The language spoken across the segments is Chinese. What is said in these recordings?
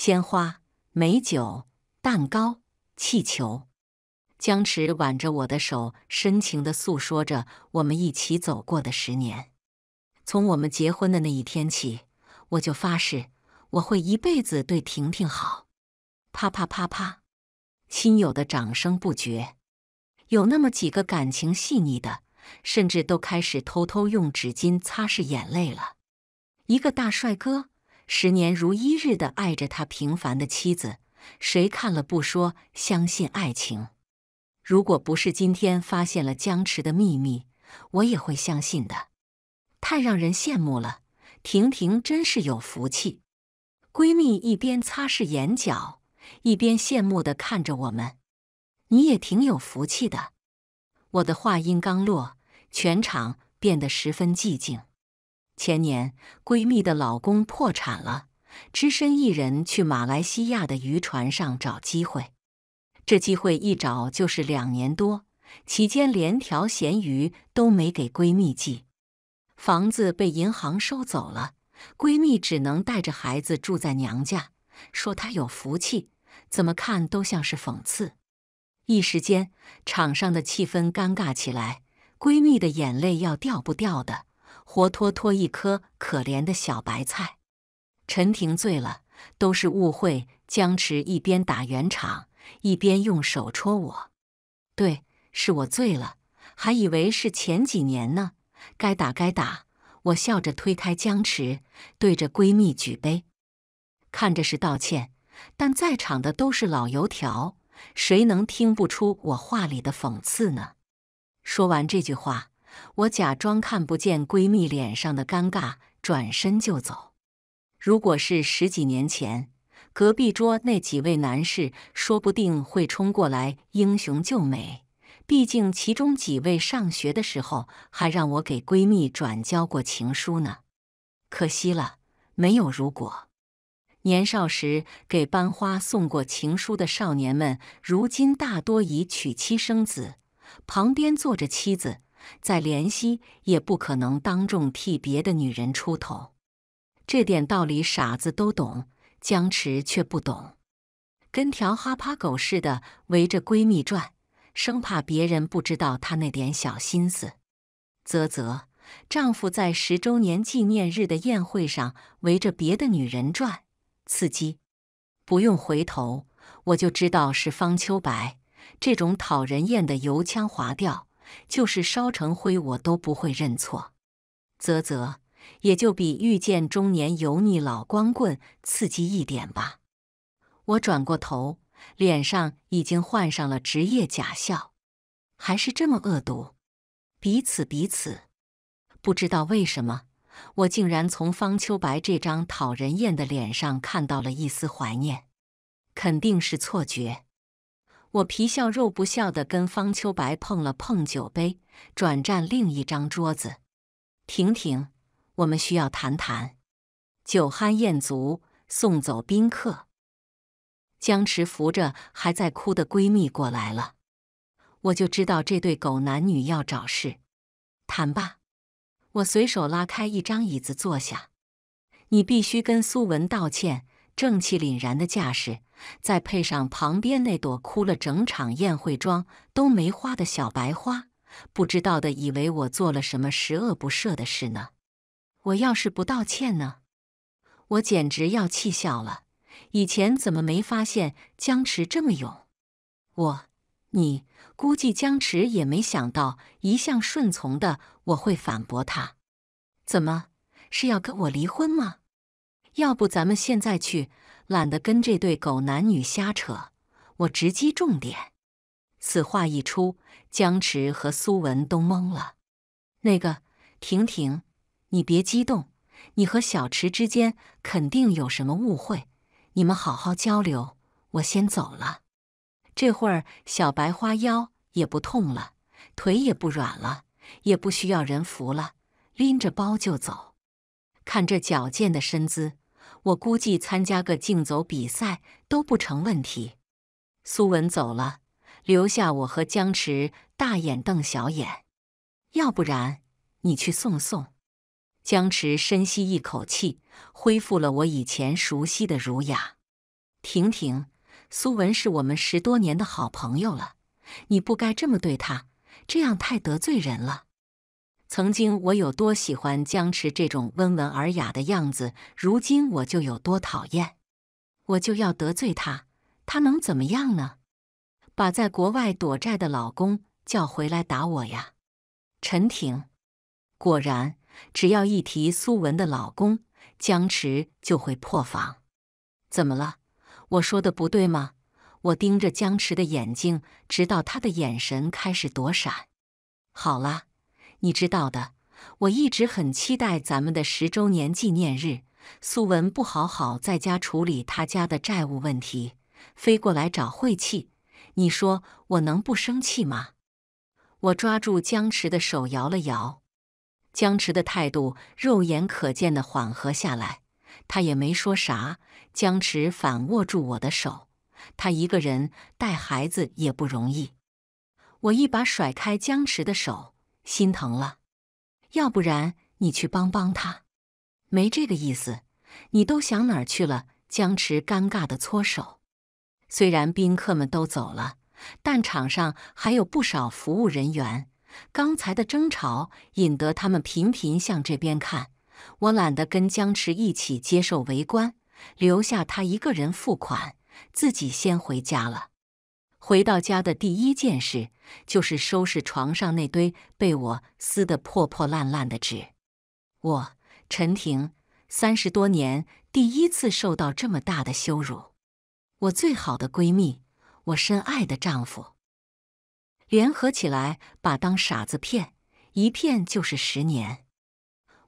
鲜花、美酒、蛋糕、气球，江池挽着我的手，深情地诉说着我们一起走过的十年。从我们结婚的那一天起，我就发誓，我会一辈子对婷婷好。啪啪啪啪，亲友的掌声不绝，有那么几个感情细腻的，甚至都开始偷偷用纸巾擦拭眼泪了。一个大帅哥。十年如一日的爱着他平凡的妻子，谁看了不说相信爱情？如果不是今天发现了江池的秘密，我也会相信的。太让人羡慕了，婷婷真是有福气。闺蜜一边擦拭眼角，一边羡慕的看着我们。你也挺有福气的。我的话音刚落，全场变得十分寂静。前年，闺蜜的老公破产了，只身一人去马来西亚的渔船上找机会。这机会一找就是两年多，期间连条咸鱼都没给闺蜜寄。房子被银行收走了，闺蜜只能带着孩子住在娘家，说她有福气，怎么看都像是讽刺。一时间，场上的气氛尴尬起来，闺蜜的眼泪要掉不掉的。活脱脱一颗可怜的小白菜，陈婷醉了，都是误会。江池一边打圆场，一边用手戳我。对，是我醉了，还以为是前几年呢。该打该打，我笑着推开江池，对着闺蜜举杯，看着是道歉，但在场的都是老油条，谁能听不出我话里的讽刺呢？说完这句话。我假装看不见闺蜜脸上的尴尬，转身就走。如果是十几年前，隔壁桌那几位男士说不定会冲过来英雄救美，毕竟其中几位上学的时候还让我给闺蜜转交过情书呢。可惜了，没有如果。年少时给班花送过情书的少年们，如今大多已娶妻生子，旁边坐着妻子。再怜惜也不可能当众替别的女人出头，这点道理傻子都懂。江池却不懂，跟条哈巴狗似的围着闺蜜转，生怕别人不知道他那点小心思。啧啧，丈夫在十周年纪念日的宴会上围着别的女人转，刺激！不用回头，我就知道是方秋白。这种讨人厌的油腔滑调。就是烧成灰，我都不会认错。啧啧，也就比遇见中年油腻老光棍刺激一点吧。我转过头，脸上已经换上了职业假笑，还是这么恶毒。彼此彼此。不知道为什么，我竟然从方秋白这张讨人厌的脸上看到了一丝怀念，肯定是错觉。我皮笑肉不笑的跟方秋白碰了碰酒杯，转战另一张桌子。婷婷，我们需要谈谈。酒酣宴足，送走宾客，江池扶着还在哭的闺蜜过来了。我就知道这对狗男女要找事。谈吧。我随手拉开一张椅子坐下。你必须跟苏文道歉，正气凛然的架势。再配上旁边那朵哭了整场宴会妆都没花的小白花，不知道的以为我做了什么十恶不赦的事呢。我要是不道歉呢？我简直要气笑了。以前怎么没发现江池这么勇？我，你估计江池也没想到一向顺从的我会反驳他。怎么是要跟我离婚吗？要不咱们现在去？懒得跟这对狗男女瞎扯，我直击重点。此话一出，江池和苏文都懵了。那个婷婷，你别激动，你和小池之间肯定有什么误会，你们好好交流。我先走了。这会儿小白花腰也不痛了，腿也不软了，也不需要人扶了，拎着包就走。看这矫健的身姿。我估计参加个竞走比赛都不成问题。苏文走了，留下我和江池大眼瞪小眼。要不然，你去送送。江池深吸一口气，恢复了我以前熟悉的儒雅。婷婷，苏文是我们十多年的好朋友了，你不该这么对他，这样太得罪人了。曾经我有多喜欢江池这种温文尔雅的样子，如今我就有多讨厌。我就要得罪他，他能怎么样呢？把在国外躲债的老公叫回来打我呀！陈婷，果然，只要一提苏文的老公，江池就会破防。怎么了？我说的不对吗？我盯着江池的眼睛，直到他的眼神开始躲闪。好了。你知道的，我一直很期待咱们的十周年纪念日。苏文不好好在家处理他家的债务问题，飞过来找晦气，你说我能不生气吗？我抓住江池的手摇了摇，江池的态度肉眼可见的缓和下来。他也没说啥，江池反握住我的手。他一个人带孩子也不容易。我一把甩开江池的手。心疼了，要不然你去帮帮他。没这个意思，你都想哪儿去了？江池尴尬的搓手。虽然宾客们都走了，但场上还有不少服务人员。刚才的争吵引得他们频频向这边看。我懒得跟江池一起接受围观，留下他一个人付款，自己先回家了。回到家的第一件事。就是收拾床上那堆被我撕得破破烂烂的纸。我陈婷三十多年第一次受到这么大的羞辱。我最好的闺蜜，我深爱的丈夫，联合起来把当傻子骗，一骗就是十年。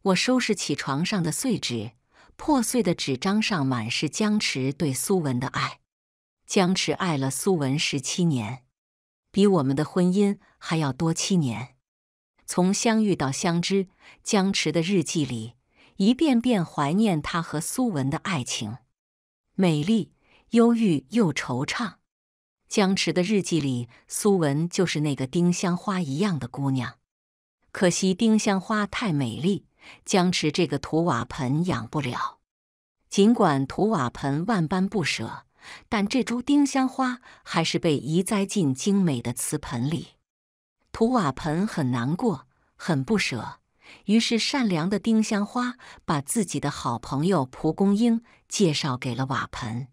我收拾起床上的碎纸，破碎的纸张上满是江池对苏文的爱。江池爱了苏文十七年。比我们的婚姻还要多七年，从相遇到相知，江池的日记里一遍遍怀念他和苏文的爱情，美丽、忧郁又惆怅。江池的日记里，苏文就是那个丁香花一样的姑娘，可惜丁香花太美丽，江池这个土瓦盆养不了。尽管土瓦盆万般不舍。但这株丁香花还是被移栽进精美的瓷盆里。土瓦盆很难过，很不舍。于是，善良的丁香花把自己的好朋友蒲公英介绍给了瓦盆。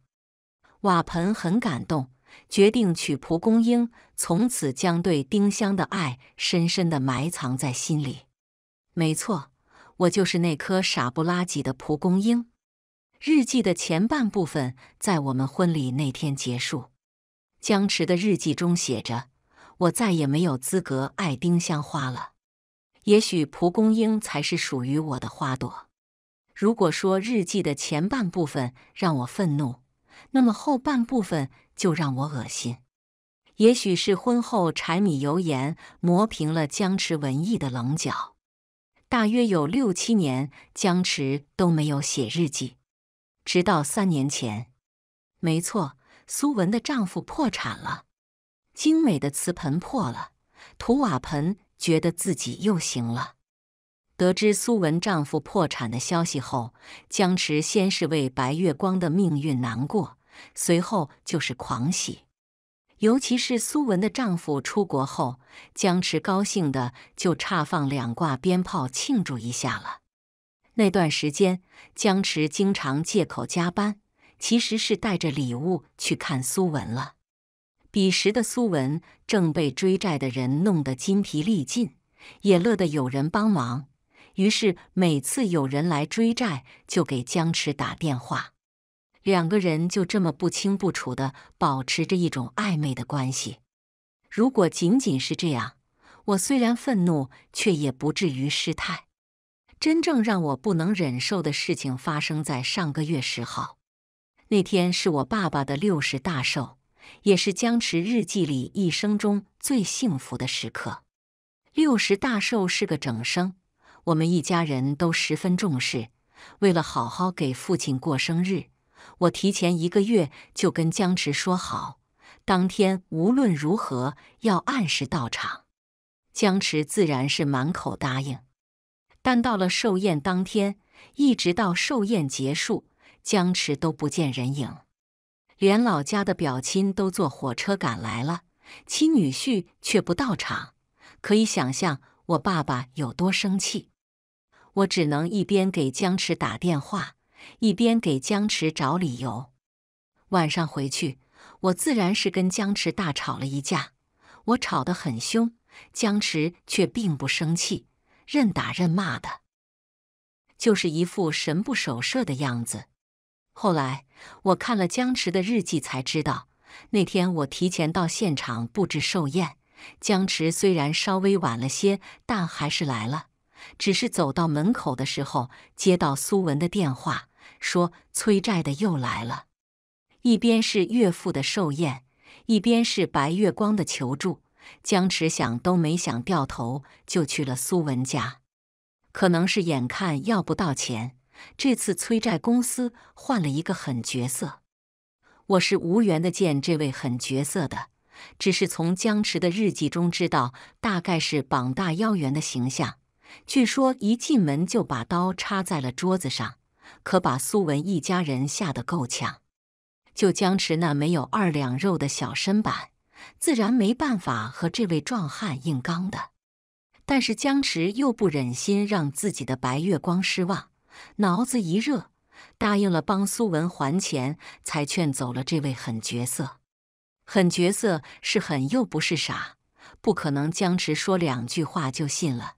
瓦盆很感动，决定娶蒲公英。从此，将对丁香的爱深深的埋藏在心里。没错，我就是那颗傻不拉几的蒲公英。日记的前半部分在我们婚礼那天结束。江池的日记中写着：“我再也没有资格爱丁香花了，也许蒲公英才是属于我的花朵。”如果说日记的前半部分让我愤怒，那么后半部分就让我恶心。也许是婚后柴米油盐磨平了江池文艺的棱角。大约有六七年，江池都没有写日记。直到三年前，没错，苏文的丈夫破产了，精美的瓷盆破了，土瓦盆觉得自己又行了。得知苏文丈夫破产的消息后，江池先是为白月光的命运难过，随后就是狂喜。尤其是苏文的丈夫出国后，江池高兴的就差放两挂鞭炮庆祝一下了。那段时间，江池经常借口加班，其实是带着礼物去看苏文了。彼时的苏文正被追债的人弄得筋疲力尽，也乐得有人帮忙。于是每次有人来追债，就给江池打电话。两个人就这么不清不楚的保持着一种暧昧的关系。如果仅仅是这样，我虽然愤怒，却也不至于失态。真正让我不能忍受的事情发生在上个月十号，那天是我爸爸的六十大寿，也是江池日记里一生中最幸福的时刻。六十大寿是个整生，我们一家人都十分重视。为了好好给父亲过生日，我提前一个月就跟江池说好，当天无论如何要按时到场。江池自然是满口答应。但到了寿宴当天，一直到寿宴结束，江池都不见人影，连老家的表亲都坐火车赶来了，亲女婿却不到场。可以想象我爸爸有多生气。我只能一边给江池打电话，一边给江池找理由。晚上回去，我自然是跟江池大吵了一架，我吵得很凶，江池却并不生气。任打任骂的，就是一副神不守舍的样子。后来我看了江池的日记，才知道那天我提前到现场布置寿宴。江池虽然稍微晚了些，但还是来了。只是走到门口的时候，接到苏文的电话，说催债的又来了。一边是岳父的寿宴，一边是白月光的求助。江池想都没想，掉头就去了苏文家。可能是眼看要不到钱，这次催债公司换了一个狠角色。我是无缘的见这位狠角色的，只是从江池的日记中知道，大概是膀大腰圆的形象。据说一进门就把刀插在了桌子上，可把苏文一家人吓得够呛。就江池那没有二两肉的小身板。自然没办法和这位壮汉硬刚的，但是江池又不忍心让自己的白月光失望，脑子一热，答应了帮苏文还钱，才劝走了这位狠角色。狠角色是狠又不是傻，不可能江池说两句话就信了。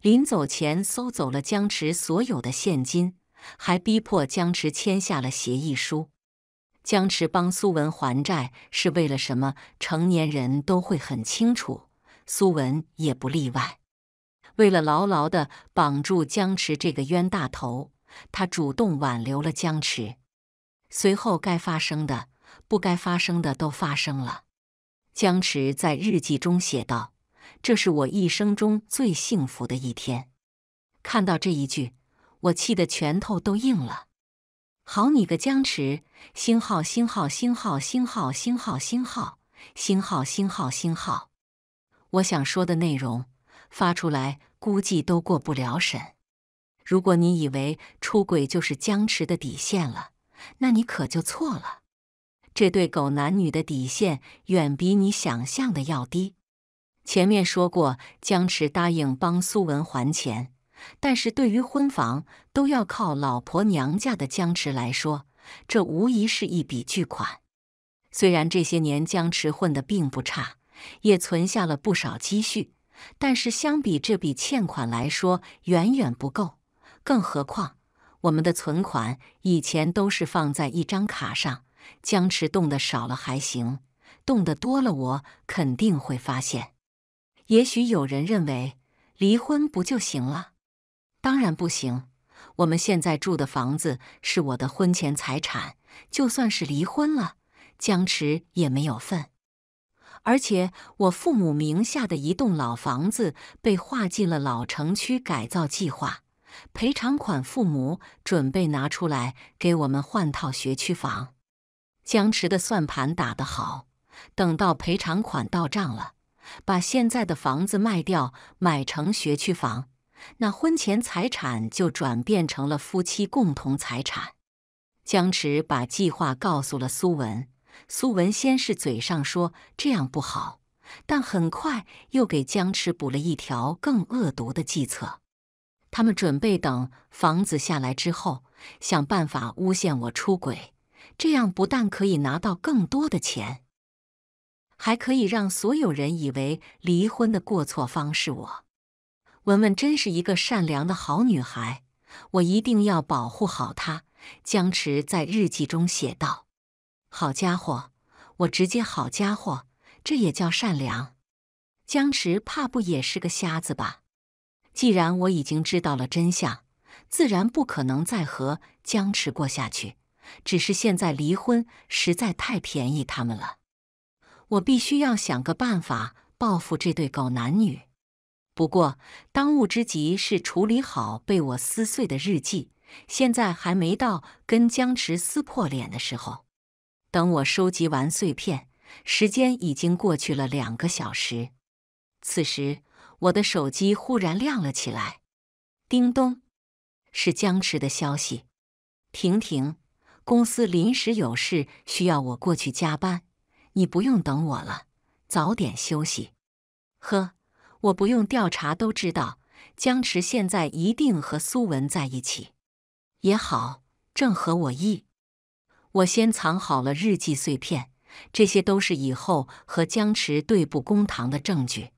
临走前搜走了江池所有的现金，还逼迫江池签下了协议书。江池帮苏文还债是为了什么？成年人都会很清楚，苏文也不例外。为了牢牢的绑住江池这个冤大头，他主动挽留了江池。随后该发生的、不该发生的都发生了。江池在日记中写道：“这是我一生中最幸福的一天。”看到这一句，我气得拳头都硬了。好你个江池！星号星号星号星号星号星号星号星号星号，我想说的内容发出来估计都过不了审。如果你以为出轨就是江池的底线了，那你可就错了。这对狗男女的底线远比你想象的要低。前面说过，江池答应帮苏文还钱。但是对于婚房都要靠老婆娘家的江池来说，这无疑是一笔巨款。虽然这些年江池混得并不差，也存下了不少积蓄，但是相比这笔欠款来说，远远不够。更何况我们的存款以前都是放在一张卡上，江池动得少了还行，动得多了我肯定会发现。也许有人认为离婚不就行了？当然不行！我们现在住的房子是我的婚前财产，就算是离婚了，江池也没有份。而且我父母名下的一栋老房子被划进了老城区改造计划，赔偿款父母准备拿出来给我们换套学区房。江池的算盘打得好，等到赔偿款到账了，把现在的房子卖掉，买成学区房。那婚前财产就转变成了夫妻共同财产。江池把计划告诉了苏文，苏文先是嘴上说这样不好，但很快又给江池补了一条更恶毒的计策。他们准备等房子下来之后，想办法诬陷我出轨，这样不但可以拿到更多的钱，还可以让所有人以为离婚的过错方是我。文文真是一个善良的好女孩，我一定要保护好她。江池在日记中写道：“好家伙，我直接好家伙，这也叫善良？江池怕不也是个瞎子吧？既然我已经知道了真相，自然不可能再和江池过下去。只是现在离婚实在太便宜他们了，我必须要想个办法报复这对狗男女。”不过，当务之急是处理好被我撕碎的日记。现在还没到跟江池撕破脸的时候。等我收集完碎片，时间已经过去了两个小时。此时，我的手机忽然亮了起来，叮咚，是江池的消息。婷婷，公司临时有事需要我过去加班，你不用等我了，早点休息。呵。我不用调查都知道，江池现在一定和苏文在一起。也好，正合我意。我先藏好了日记碎片，这些都是以后和江池对簿公堂的证据。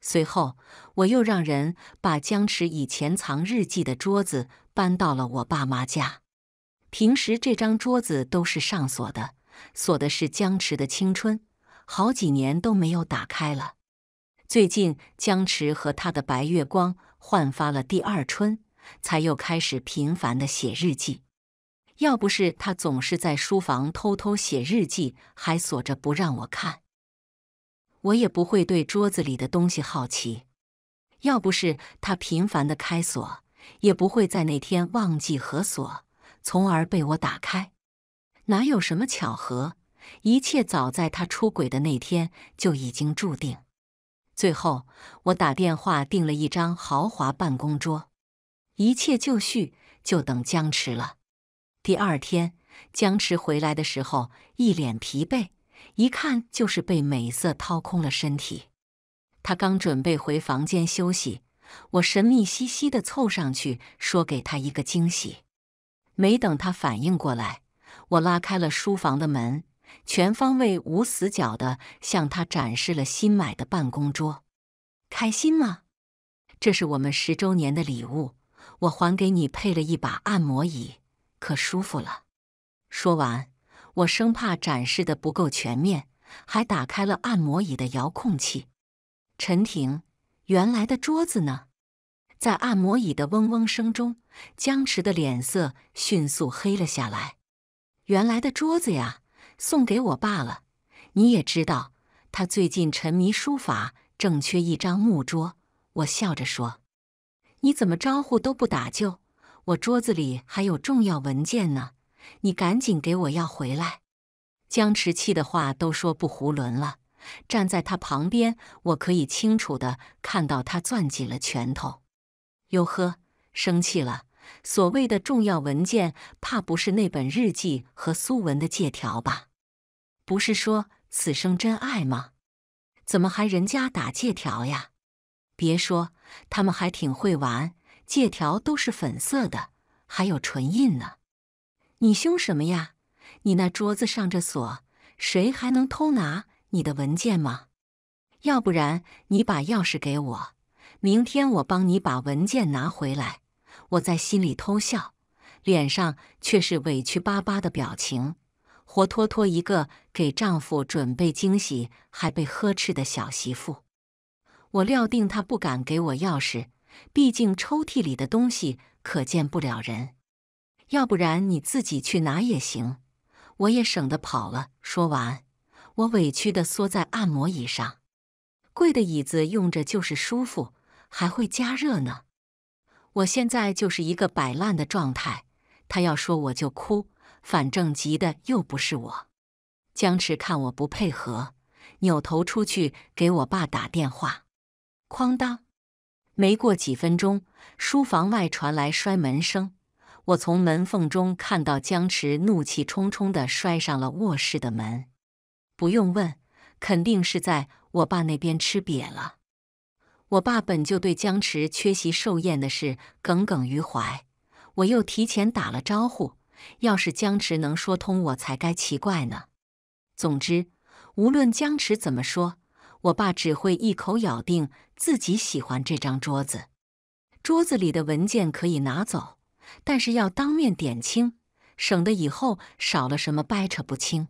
随后，我又让人把江池以前藏日记的桌子搬到了我爸妈家。平时这张桌子都是上锁的，锁的是江池的青春，好几年都没有打开了。最近，江池和他的白月光焕发了第二春，才又开始频繁的写日记。要不是他总是在书房偷偷写日记，还锁着不让我看，我也不会对桌子里的东西好奇。要不是他频繁的开锁，也不会在那天忘记合锁，从而被我打开。哪有什么巧合？一切早在他出轨的那天就已经注定。最后，我打电话订了一张豪华办公桌，一切就绪，就等江池了。第二天，江池回来的时候一脸疲惫，一看就是被美色掏空了身体。他刚准备回房间休息，我神秘兮兮的凑上去说：“给他一个惊喜。”没等他反应过来，我拉开了书房的门。全方位无死角的向他展示了新买的办公桌，开心吗？这是我们十周年的礼物，我还给你配了一把按摩椅，可舒服了。说完，我生怕展示的不够全面，还打开了按摩椅的遥控器。陈婷，原来的桌子呢？在按摩椅的嗡嗡声中，江池的脸色迅速黑了下来。原来的桌子呀。送给我爸了，你也知道，他最近沉迷书法，正缺一张木桌。我笑着说：“你怎么招呼都不打就？我桌子里还有重要文件呢，你赶紧给我要回来。”江迟气的话都说不囫囵了，站在他旁边，我可以清楚的看到他攥紧了拳头。哟呵，生气了。所谓的重要文件，怕不是那本日记和苏文的借条吧？不是说此生真爱吗？怎么还人家打借条呀？别说他们还挺会玩，借条都是粉色的，还有唇印呢。你凶什么呀？你那桌子上这锁，谁还能偷拿你的文件吗？要不然你把钥匙给我，明天我帮你把文件拿回来。我在心里偷笑，脸上却是委屈巴巴的表情，活脱脱一个给丈夫准备惊喜还被呵斥的小媳妇。我料定他不敢给我钥匙，毕竟抽屉里的东西可见不了人。要不然你自己去拿也行，我也省得跑了。说完，我委屈地缩在按摩椅上。贵的椅子用着就是舒服，还会加热呢。我现在就是一个摆烂的状态，他要说我就哭，反正急的又不是我。江池看我不配合，扭头出去给我爸打电话。哐当！没过几分钟，书房外传来摔门声。我从门缝中看到江池怒气冲冲地摔上了卧室的门。不用问，肯定是在我爸那边吃瘪了。我爸本就对江池缺席寿宴的事耿耿于怀，我又提前打了招呼。要是江池能说通，我才该奇怪呢。总之，无论江池怎么说，我爸只会一口咬定自己喜欢这张桌子。桌子里的文件可以拿走，但是要当面点清，省得以后少了什么掰扯不清。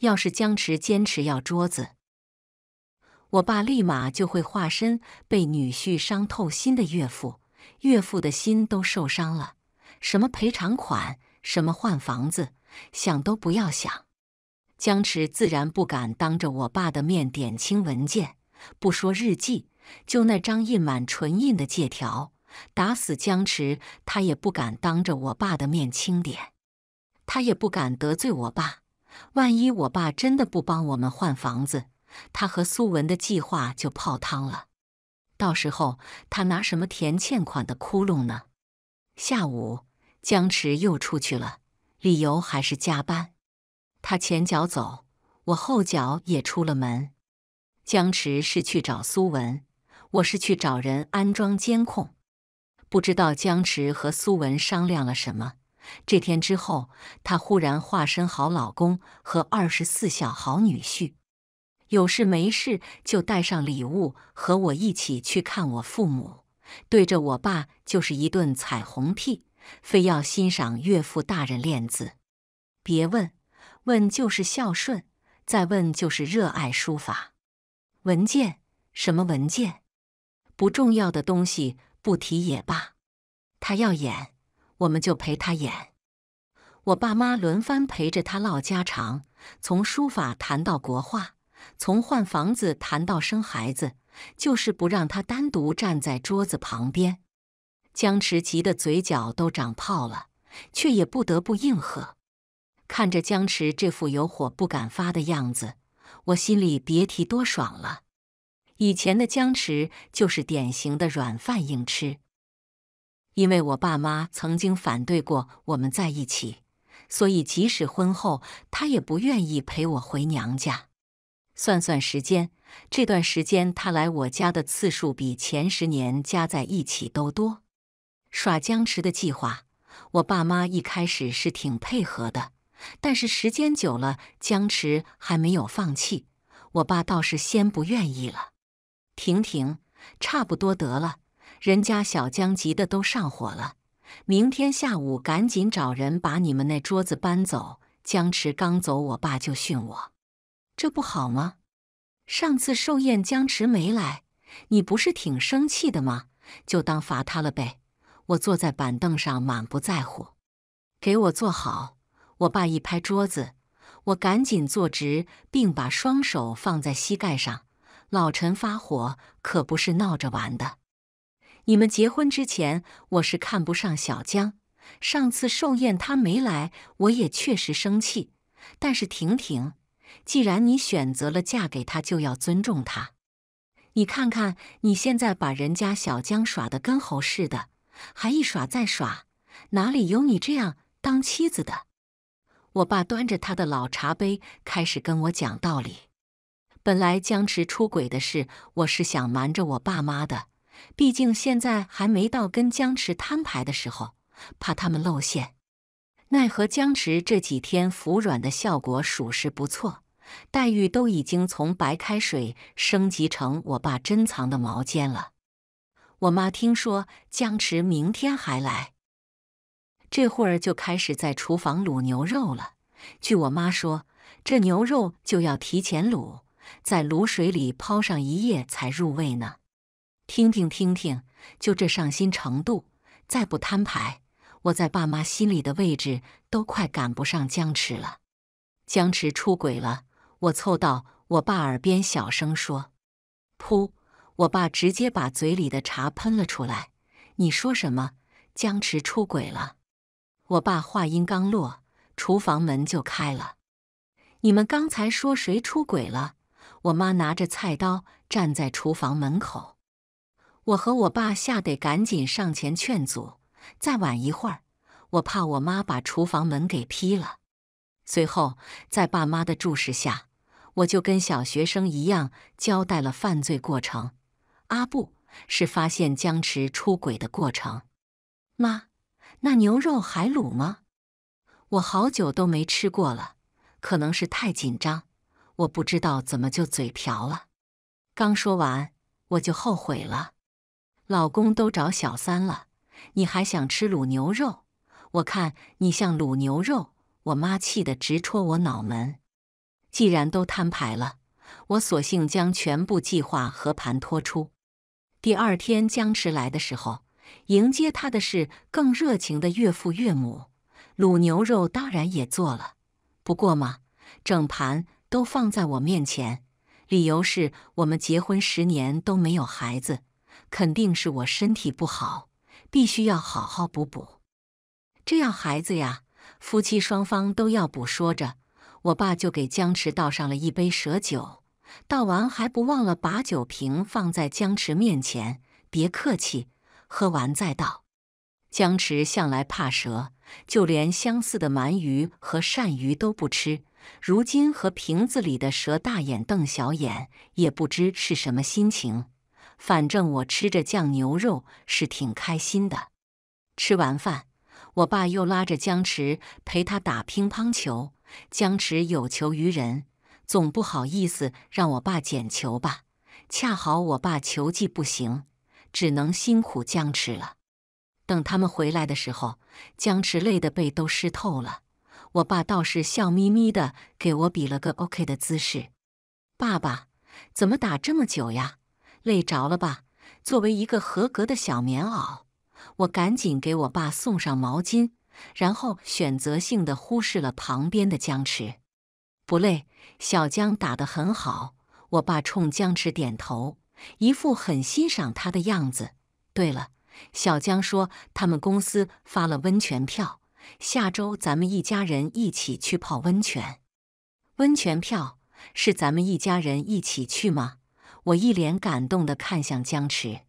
要是江池坚持要桌子，我爸立马就会化身被女婿伤透心的岳父，岳父的心都受伤了。什么赔偿款，什么换房子，想都不要想。江池自然不敢当着我爸的面点清文件，不说日记，就那张印满唇印的借条，打死江池他也不敢当着我爸的面清点，他也不敢得罪我爸。万一我爸真的不帮我们换房子。他和苏文的计划就泡汤了，到时候他拿什么填欠款的窟窿呢？下午江池又出去了，理由还是加班。他前脚走，我后脚也出了门。江池是去找苏文，我是去找人安装监控。不知道江池和苏文商量了什么。这天之后，他忽然化身好老公和二十四孝好女婿。有事没事就带上礼物和我一起去看我父母，对着我爸就是一顿彩虹屁，非要欣赏岳父大人练字。别问，问就是孝顺；再问就是热爱书法。文件？什么文件？不重要的东西不提也罢。他要演，我们就陪他演。我爸妈轮番陪着他唠家常，从书法谈到国画。从换房子谈到生孩子，就是不让他单独站在桌子旁边。江池急得嘴角都长泡了，却也不得不应和。看着江池这副有火不敢发的样子，我心里别提多爽了。以前的江池就是典型的软饭硬吃，因为我爸妈曾经反对过我们在一起，所以即使婚后，他也不愿意陪我回娘家。算算时间，这段时间他来我家的次数比前十年加在一起都多。耍僵持的计划，我爸妈一开始是挺配合的，但是时间久了，僵持还没有放弃。我爸倒是先不愿意了：“停停，差不多得了，人家小江急得都上火了。明天下午赶紧找人把你们那桌子搬走。”僵持刚走，我爸就训我。这不好吗？上次寿宴江池没来，你不是挺生气的吗？就当罚他了呗。我坐在板凳上，满不在乎。给我坐好！我爸一拍桌子，我赶紧坐直，并把双手放在膝盖上。老陈发火可不是闹着玩的。你们结婚之前，我是看不上小江。上次寿宴他没来，我也确实生气。但是婷婷。既然你选择了嫁给他，就要尊重他。你看看，你现在把人家小江耍的跟猴似的，还一耍再耍，哪里有你这样当妻子的？我爸端着他的老茶杯，开始跟我讲道理。本来江池出轨的事，我是想瞒着我爸妈的，毕竟现在还没到跟江池摊牌的时候，怕他们露馅。奈何江池这几天服软的效果属实不错。黛玉都已经从白开水升级成我爸珍藏的毛尖了。我妈听说江池明天还来，这会儿就开始在厨房卤牛肉了。据我妈说，这牛肉就要提前卤，在卤水里泡上一夜才入味呢。听听听听，就这上心程度，再不摊牌，我在爸妈心里的位置都快赶不上江池了。江池出轨了。我凑到我爸耳边小声说：“噗！”我爸直接把嘴里的茶喷了出来。你说什么？江池出轨了？我爸话音刚落，厨房门就开了。你们刚才说谁出轨了？我妈拿着菜刀站在厨房门口。我和我爸吓得赶紧上前劝阻。再晚一会儿，我怕我妈把厨房门给劈了。随后，在爸妈的注视下。我就跟小学生一样交代了犯罪过程，阿布是发现江池出轨的过程。妈，那牛肉还卤吗？我好久都没吃过了，可能是太紧张，我不知道怎么就嘴瓢了。刚说完我就后悔了，老公都找小三了，你还想吃卤牛肉？我看你像卤牛肉，我妈气得直戳我脑门。既然都摊牌了，我索性将全部计划和盘托出。第二天江池来的时候，迎接他的是更热情的岳父岳母。卤牛肉当然也做了，不过嘛，整盘都放在我面前，理由是我们结婚十年都没有孩子，肯定是我身体不好，必须要好好补补。这样孩子呀，夫妻双方都要补，说着。我爸就给江池倒上了一杯蛇酒，倒完还不忘了把酒瓶放在江池面前。别客气，喝完再倒。江池向来怕蛇，就连相似的鳗鱼和鳝鱼都不吃。如今和瓶子里的蛇大眼瞪小眼，也不知是什么心情。反正我吃着酱牛肉是挺开心的。吃完饭，我爸又拉着江池陪他打乒乓球。江池有求于人，总不好意思让我爸捡球吧。恰好我爸球技不行，只能辛苦江池了。等他们回来的时候，江池累得背都湿透了。我爸倒是笑眯眯的给我比了个 OK 的姿势。爸爸，怎么打这么久呀？累着了吧？作为一个合格的小棉袄，我赶紧给我爸送上毛巾。然后选择性的忽视了旁边的江池，不累，小江打得很好。我爸冲江池点头，一副很欣赏他的样子。对了，小江说他们公司发了温泉票，下周咱们一家人一起去泡温泉。温泉票是咱们一家人一起去吗？我一脸感动的看向江池。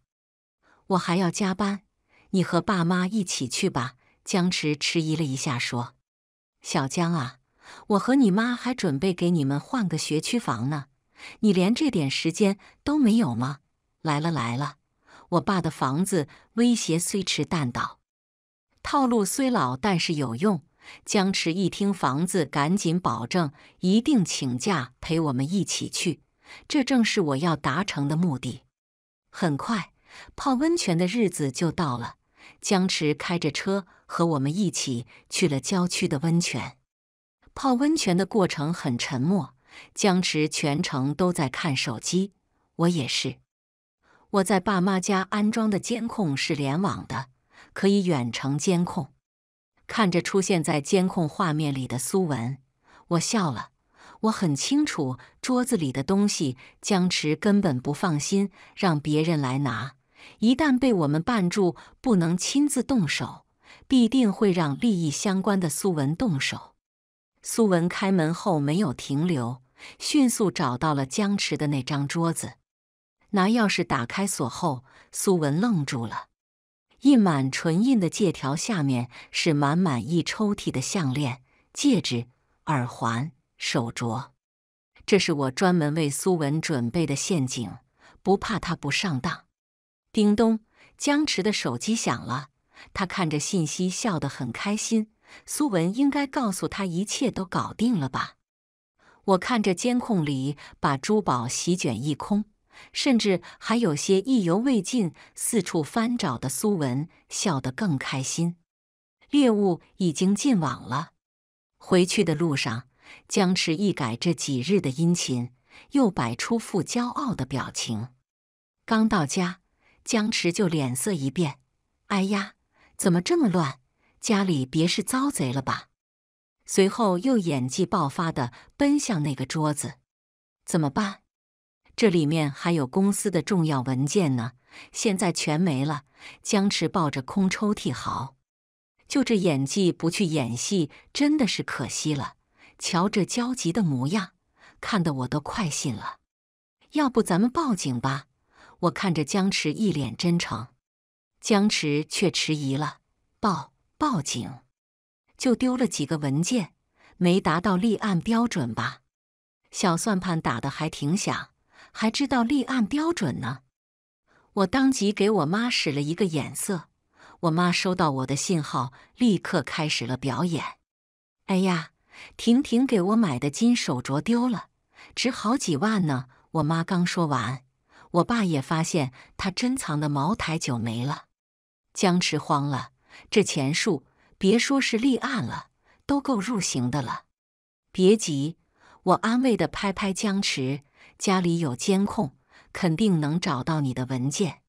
我还要加班，你和爸妈一起去吧。江池迟疑了一下，说：“小江啊，我和你妈还准备给你们换个学区房呢，你连这点时间都没有吗？”来了来了，我爸的房子威胁虽迟但到，套路虽老，但是有用。江池一听房子，赶紧保证一定请假陪我们一起去。这正是我要达成的目的。很快，泡温泉的日子就到了。江池开着车。和我们一起去了郊区的温泉，泡温泉的过程很沉默，江池全程都在看手机，我也是。我在爸妈家安装的监控是联网的，可以远程监控。看着出现在监控画面里的苏文，我笑了。我很清楚桌子里的东西，江池根本不放心让别人来拿，一旦被我们绊住，不能亲自动手。必定会让利益相关的苏文动手。苏文开门后没有停留，迅速找到了江池的那张桌子，拿钥匙打开锁后，苏文愣住了。印满唇印的借条下面是满满一抽屉的项链、戒指、耳环、手镯。这是我专门为苏文准备的陷阱，不怕他不上当。叮咚，江池的手机响了。他看着信息，笑得很开心。苏文应该告诉他，一切都搞定了吧？我看着监控里把珠宝席卷一空，甚至还有些意犹未尽，四处翻找的苏文，笑得更开心。猎物已经进网了。回去的路上，江池一改这几日的殷勤，又摆出副骄傲的表情。刚到家，江池就脸色一变：“哎呀！”怎么这么乱？家里别是遭贼了吧？随后又演技爆发的奔向那个桌子，怎么办？这里面还有公司的重要文件呢，现在全没了。江池抱着空抽屉嚎，就这演技不去演戏真的是可惜了。瞧这焦急的模样，看得我都快信了。要不咱们报警吧？我看着江池一脸真诚。江池却迟疑了，报报警？就丢了几个文件，没达到立案标准吧？小算盘打的还挺响，还知道立案标准呢！我当即给我妈使了一个眼色，我妈收到我的信号，立刻开始了表演。哎呀，婷婷给我买的金手镯丢了，值好几万呢！我妈刚说完，我爸也发现他珍藏的茅台酒没了。江池慌了，这钱数，别说是立案了，都够入刑的了。别急，我安慰的拍拍江池，家里有监控，肯定能找到你的文件。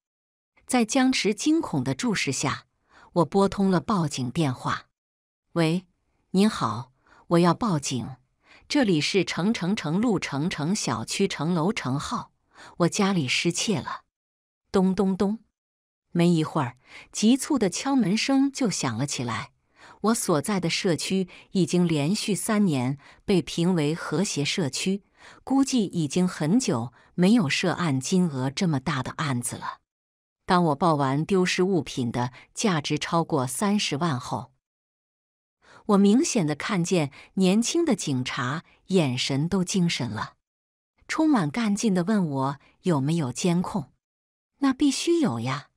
在江池惊恐的注视下，我拨通了报警电话。喂，您好，我要报警，这里是城城城路城城小区城楼城号，我家里失窃了。咚咚咚。没一会儿，急促的敲门声就响了起来。我所在的社区已经连续三年被评为和谐社区，估计已经很久没有涉案金额这么大的案子了。当我报完丢失物品的价值超过三十万后，我明显的看见年轻的警察眼神都精神了，充满干劲的问我有没有监控。那必须有呀！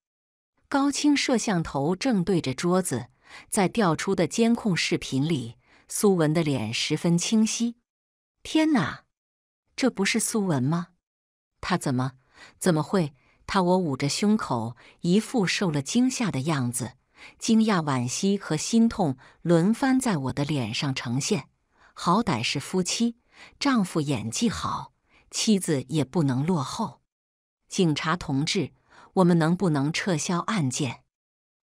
高清摄像头正对着桌子，在调出的监控视频里，苏文的脸十分清晰。天哪，这不是苏文吗？他怎么怎么会？他我捂着胸口，一副受了惊吓的样子，惊讶、惋惜和心痛轮番在我的脸上呈现。好歹是夫妻，丈夫演技好，妻子也不能落后。警察同志。我们能不能撤销案件？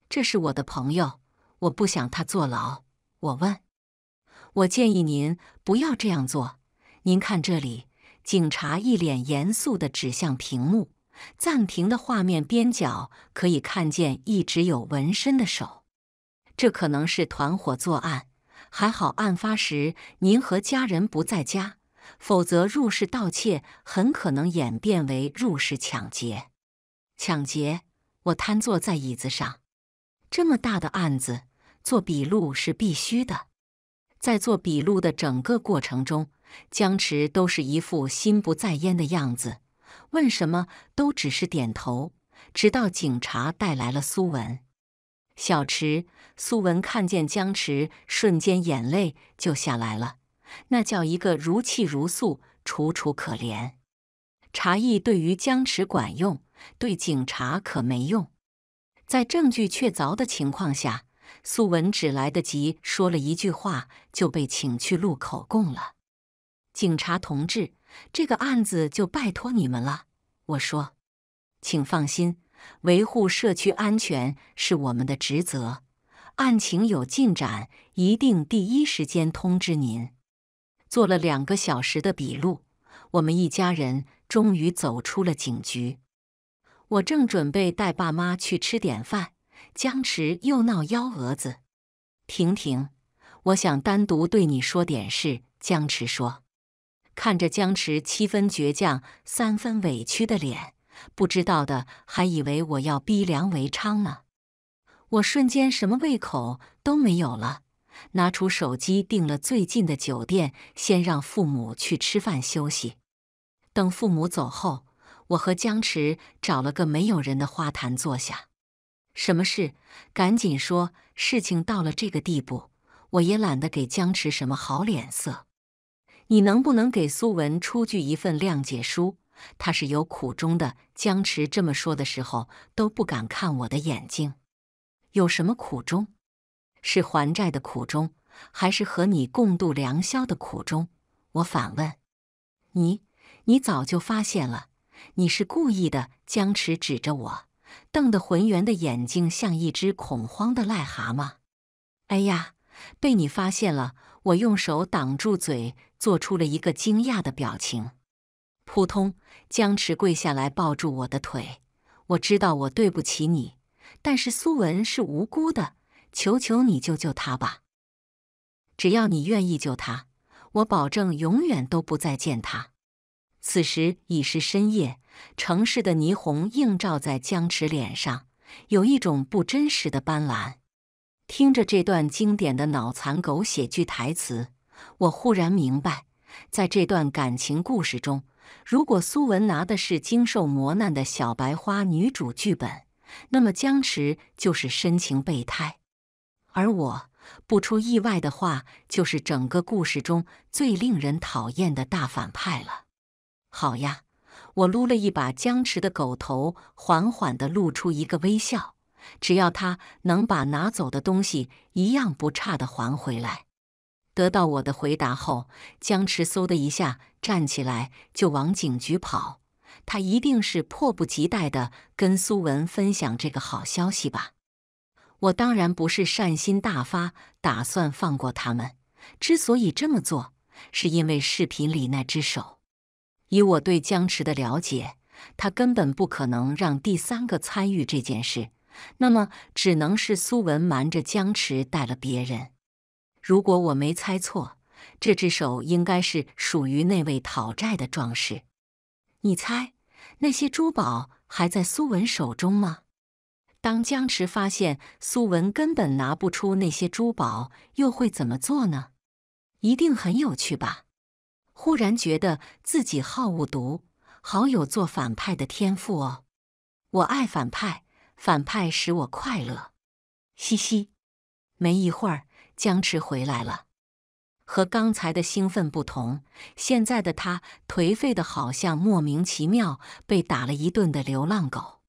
这是我的朋友，我不想他坐牢。我问，我建议您不要这样做。您看这里，警察一脸严肃地指向屏幕暂停的画面边角，可以看见一直有纹身的手。这可能是团伙作案，还好案发时您和家人不在家，否则入室盗窃很可能演变为入室抢劫。抢劫！我瘫坐在椅子上。这么大的案子，做笔录是必须的。在做笔录的整个过程中，江池都是一副心不在焉的样子，问什么都只是点头。直到警察带来了苏文，小池。苏文看见江池，瞬间眼泪就下来了，那叫一个如泣如诉，楚楚可怜。茶艺对于江池管用。对警察可没用，在证据确凿的情况下，素文只来得及说了一句话，就被请去录口供了。警察同志，这个案子就拜托你们了。我说，请放心，维护社区安全是我们的职责。案情有进展，一定第一时间通知您。做了两个小时的笔录，我们一家人终于走出了警局。我正准备带爸妈去吃点饭，江池又闹幺蛾子。婷婷，我想单独对你说点事。江池说：“看着江池七分倔强、三分委屈的脸，不知道的还以为我要逼良为娼呢。”我瞬间什么胃口都没有了，拿出手机订了最近的酒店，先让父母去吃饭休息。等父母走后。我和江池找了个没有人的花坛坐下，什么事？赶紧说！事情到了这个地步，我也懒得给江池什么好脸色。你能不能给苏文出具一份谅解书？他是有苦衷的。江池这么说的时候都不敢看我的眼睛。有什么苦衷？是还债的苦衷，还是和你共度良宵的苦衷？我反问。你，你早就发现了。你是故意的，江池指着我，瞪得浑圆的眼睛像一只恐慌的癞蛤蟆。哎呀，被你发现了！我用手挡住嘴，做出了一个惊讶的表情。扑通，江池跪下来，抱住我的腿。我知道我对不起你，但是苏文是无辜的，求求你救救他吧！只要你愿意救他，我保证永远都不再见他。此时已是深夜，城市的霓虹映照在江池脸上，有一种不真实的斑斓。听着这段经典的脑残狗血剧台词，我忽然明白，在这段感情故事中，如果苏文拿的是经受磨难的小白花女主剧本，那么江池就是深情备胎，而我不出意外的话，就是整个故事中最令人讨厌的大反派了。好呀，我撸了一把江池的狗头，缓缓地露出一个微笑。只要他能把拿走的东西一样不差的还回来，得到我的回答后，江池嗖的一下站起来就往警局跑。他一定是迫不及待地跟苏文分享这个好消息吧？我当然不是善心大发，打算放过他们。之所以这么做，是因为视频里那只手。以我对江池的了解，他根本不可能让第三个参与这件事。那么，只能是苏文瞒着江池带了别人。如果我没猜错，这只手应该是属于那位讨债的壮士。你猜，那些珠宝还在苏文手中吗？当江池发现苏文根本拿不出那些珠宝，又会怎么做呢？一定很有趣吧。忽然觉得自己好恶毒，好有做反派的天赋哦！我爱反派，反派使我快乐，嘻嘻。没一会儿，江持回来了，和刚才的兴奋不同，现在的他颓废的，好像莫名其妙被打了一顿的流浪狗。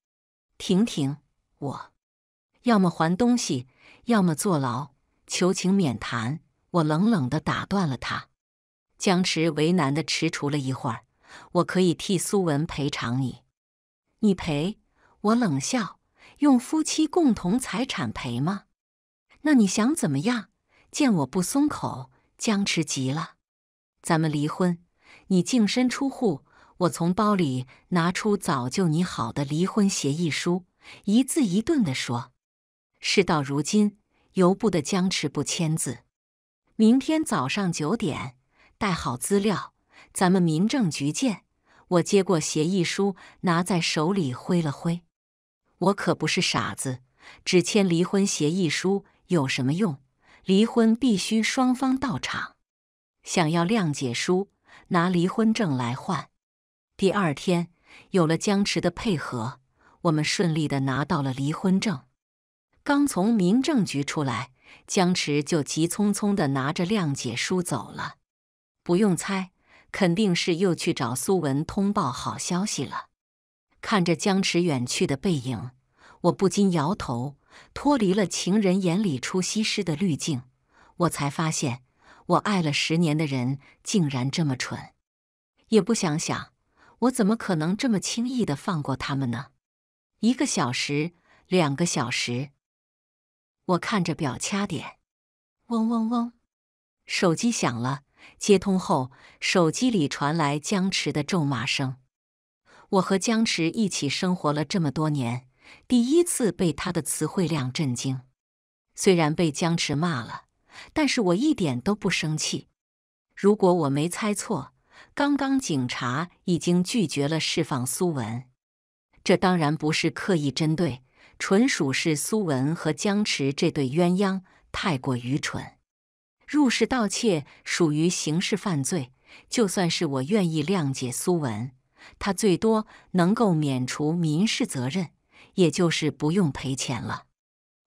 婷婷，我要么还东西，要么坐牢，求情免谈。我冷冷的打断了他。江池为难的踟蹰了一会儿，我可以替苏文赔偿你，你赔？我冷笑，用夫妻共同财产赔吗？那你想怎么样？见我不松口，江池急了，咱们离婚，你净身出户。我从包里拿出早就拟好的离婚协议书，一字一顿的说：“事到如今，由不得江池不签字。”明天早上九点。带好资料，咱们民政局见。我接过协议书，拿在手里挥了挥。我可不是傻子，只签离婚协议书有什么用？离婚必须双方到场。想要谅解书，拿离婚证来换。第二天，有了江池的配合，我们顺利的拿到了离婚证。刚从民政局出来，江池就急匆匆的拿着谅解书走了。不用猜，肯定是又去找苏文通报好消息了。看着江池远去的背影，我不禁摇头。脱离了“情人眼里出西施”的滤镜，我才发现，我爱了十年的人竟然这么蠢。也不想想，我怎么可能这么轻易的放过他们呢？一个小时，两个小时，我看着表掐点。嗡嗡嗡，手机响了。接通后，手机里传来江池的咒骂声。我和江池一起生活了这么多年，第一次被他的词汇量震惊。虽然被江池骂了，但是我一点都不生气。如果我没猜错，刚刚警察已经拒绝了释放苏文。这当然不是刻意针对，纯属是苏文和江池这对鸳鸯太过愚蠢。入室盗窃属于刑事犯罪，就算是我愿意谅解苏文，他最多能够免除民事责任，也就是不用赔钱了。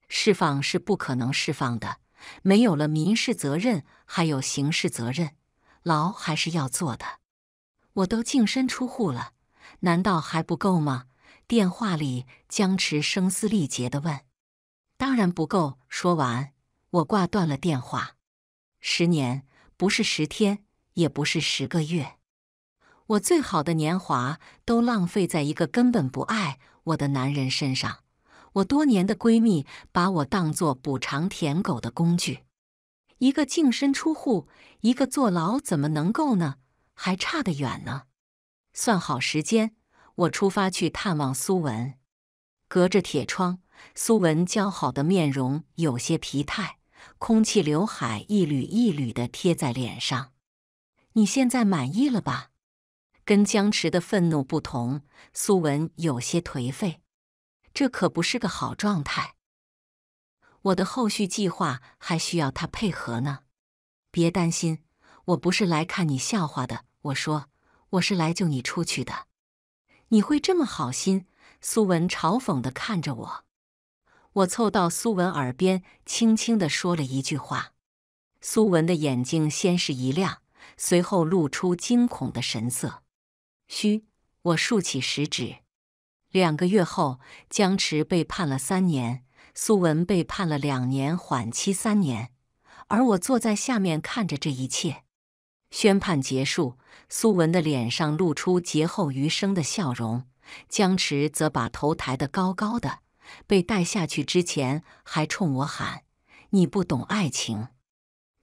释放是不可能释放的，没有了民事责任，还有刑事责任，牢还是要坐的。我都净身出户了，难道还不够吗？电话里江池声嘶力竭地问：“当然不够。”说完，我挂断了电话。十年不是十天，也不是十个月。我最好的年华都浪费在一个根本不爱我的男人身上。我多年的闺蜜把我当作补偿舔狗的工具。一个净身出户，一个坐牢，怎么能够呢？还差得远呢。算好时间，我出发去探望苏文。隔着铁窗，苏文姣好的面容有些疲态。空气刘海一缕一缕的贴在脸上，你现在满意了吧？跟僵持的愤怒不同，苏文有些颓废，这可不是个好状态。我的后续计划还需要他配合呢。别担心，我不是来看你笑话的。我说，我是来救你出去的。你会这么好心？苏文嘲讽的看着我。我凑到苏文耳边，轻轻地说了一句话。苏文的眼睛先是一亮，随后露出惊恐的神色。嘘，我竖起食指。两个月后，江池被判了三年，苏文被判了两年缓期三年，而我坐在下面看着这一切。宣判结束，苏文的脸上露出劫后余生的笑容，江池则把头抬得高高的。被带下去之前，还冲我喊：“你不懂爱情，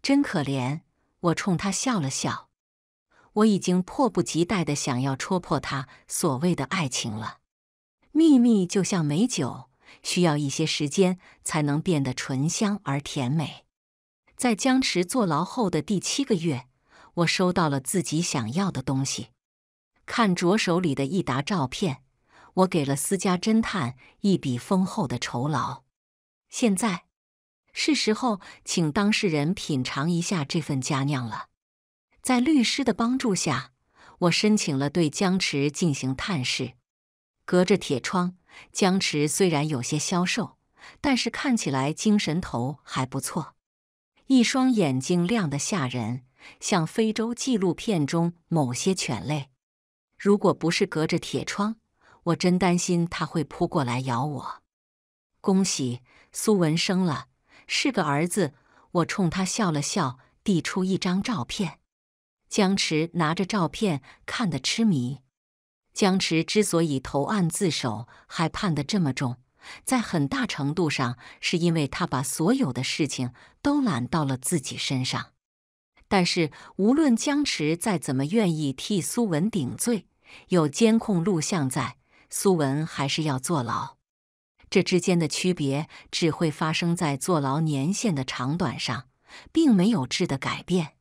真可怜。”我冲他笑了笑。我已经迫不及待的想要戳破他所谓的爱情了。秘密就像美酒，需要一些时间才能变得醇香而甜美。在僵持坐牢后的第七个月，我收到了自己想要的东西。看着手里的一沓照片。我给了私家侦探一笔丰厚的酬劳，现在是时候请当事人品尝一下这份佳酿了。在律师的帮助下，我申请了对江池进行探视。隔着铁窗，江池虽然有些消瘦，但是看起来精神头还不错，一双眼睛亮得吓人，像非洲纪录片中某些犬类。如果不是隔着铁窗，我真担心他会扑过来咬我。恭喜苏文生了，是个儿子。我冲他笑了笑，递出一张照片。江池拿着照片看得痴迷。江池之所以投案自首，还判得这么重，在很大程度上是因为他把所有的事情都揽到了自己身上。但是，无论江池再怎么愿意替苏文顶罪，有监控录像在。苏文还是要坐牢，这之间的区别只会发生在坐牢年限的长短上，并没有质的改变。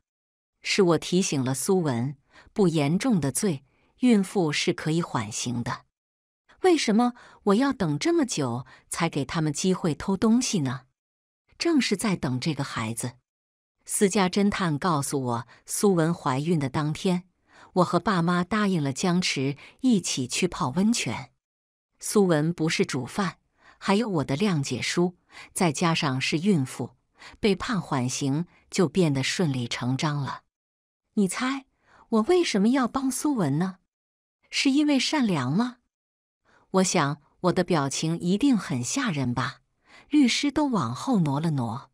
是我提醒了苏文，不严重的罪，孕妇是可以缓刑的。为什么我要等这么久才给他们机会偷东西呢？正是在等这个孩子。私家侦探告诉我，苏文怀孕的当天。我和爸妈答应了江池一起去泡温泉。苏文不是主犯，还有我的谅解书，再加上是孕妇，被判缓刑就变得顺理成章了。你猜我为什么要帮苏文呢？是因为善良吗？我想我的表情一定很吓人吧。律师都往后挪了挪。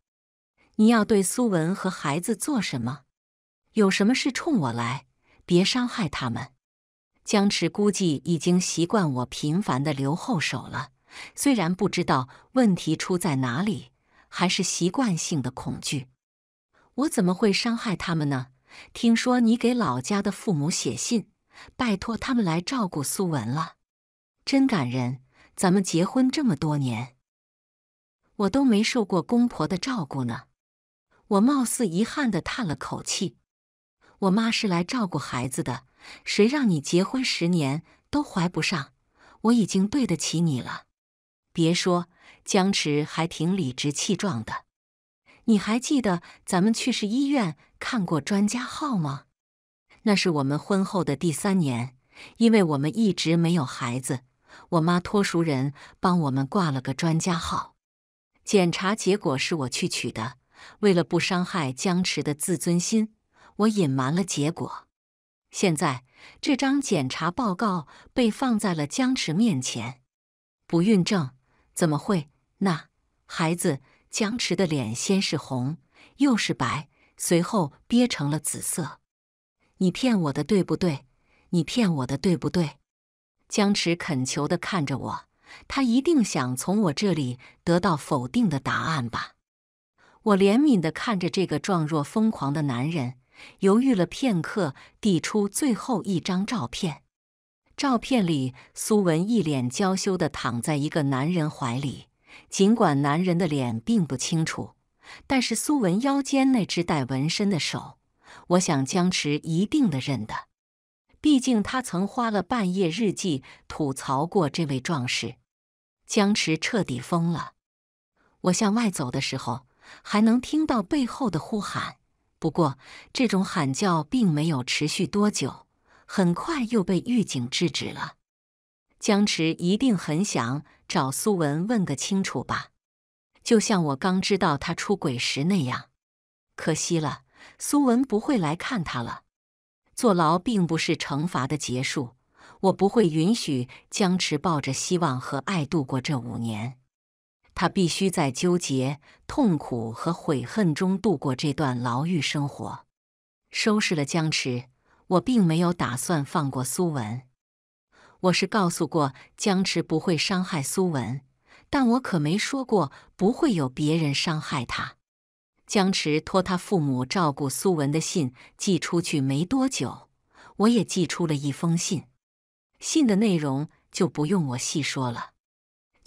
你要对苏文和孩子做什么？有什么事冲我来。别伤害他们。江池估计已经习惯我频繁的留后手了，虽然不知道问题出在哪里，还是习惯性的恐惧。我怎么会伤害他们呢？听说你给老家的父母写信，拜托他们来照顾苏文了，真感人。咱们结婚这么多年，我都没受过公婆的照顾呢。我貌似遗憾的叹了口气。我妈是来照顾孩子的，谁让你结婚十年都怀不上？我已经对得起你了。别说江池还挺理直气壮的。你还记得咱们去市医院看过专家号吗？那是我们婚后的第三年，因为我们一直没有孩子，我妈托熟人帮我们挂了个专家号。检查结果是我去取的，为了不伤害江池的自尊心。我隐瞒了结果，现在这张检查报告被放在了江池面前。不孕症怎么会？那孩子……江池的脸先是红，又是白，随后憋成了紫色。你骗我的对不对？你骗我的对不对？江池恳求地看着我，他一定想从我这里得到否定的答案吧？我怜悯地看着这个状若疯狂的男人。犹豫了片刻，递出最后一张照片。照片里，苏文一脸娇羞地躺在一个男人怀里。尽管男人的脸并不清楚，但是苏文腰间那只带纹身的手，我想江池一定的认得。毕竟他曾花了半夜日记吐槽过这位壮士。江池彻底疯了。我向外走的时候，还能听到背后的呼喊。不过，这种喊叫并没有持续多久，很快又被狱警制止了。江池一定很想找苏文问个清楚吧，就像我刚知道他出轨时那样。可惜了，苏文不会来看他了。坐牢并不是惩罚的结束，我不会允许江池抱着希望和爱度过这五年。他必须在纠结、痛苦和悔恨中度过这段牢狱生活。收拾了江池，我并没有打算放过苏文。我是告诉过江池不会伤害苏文，但我可没说过不会有别人伤害他。江池托他父母照顾苏文的信寄出去没多久，我也寄出了一封信。信的内容就不用我细说了。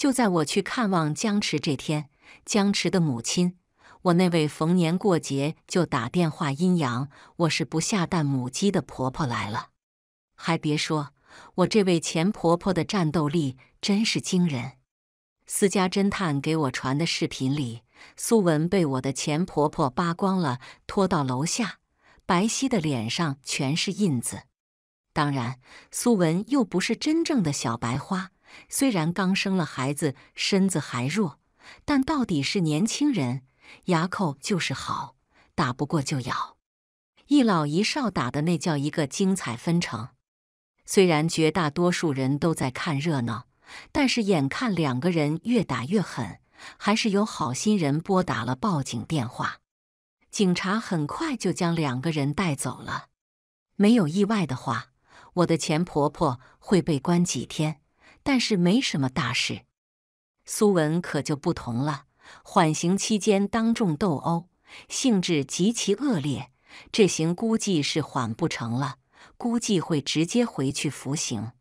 就在我去看望江池这天，江池的母亲，我那位逢年过节就打电话阴阳我是不下蛋母鸡的婆婆来了。还别说，我这位前婆婆的战斗力真是惊人。私家侦探给我传的视频里，苏文被我的前婆婆扒光了，拖到楼下，白皙的脸上全是印子。当然，苏文又不是真正的小白花。虽然刚生了孩子，身子还弱，但到底是年轻人，牙口就是好，打不过就咬。一老一少打的那叫一个精彩纷呈。虽然绝大多数人都在看热闹，但是眼看两个人越打越狠，还是有好心人拨打了报警电话。警察很快就将两个人带走了。没有意外的话，我的前婆婆会被关几天。但是没什么大事，苏文可就不同了。缓刑期间当众斗殴，性质极其恶劣，这刑估计是缓不成了，估计会直接回去服刑。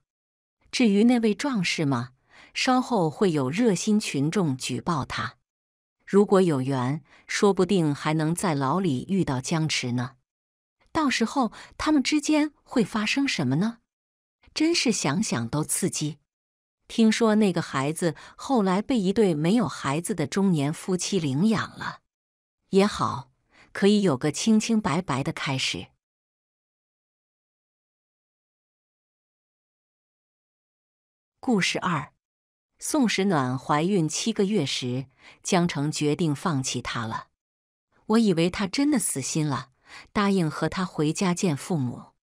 至于那位壮士吗？稍后会有热心群众举报他。如果有缘，说不定还能在牢里遇到江池呢。到时候他们之间会发生什么呢？真是想想都刺激。听说那个孩子后来被一对没有孩子的中年夫妻领养了，也好，可以有个清清白白的开始。故事二，宋时暖怀孕七个月时，江城决定放弃她了。我以为他真的死心了，答应和她回家见父母。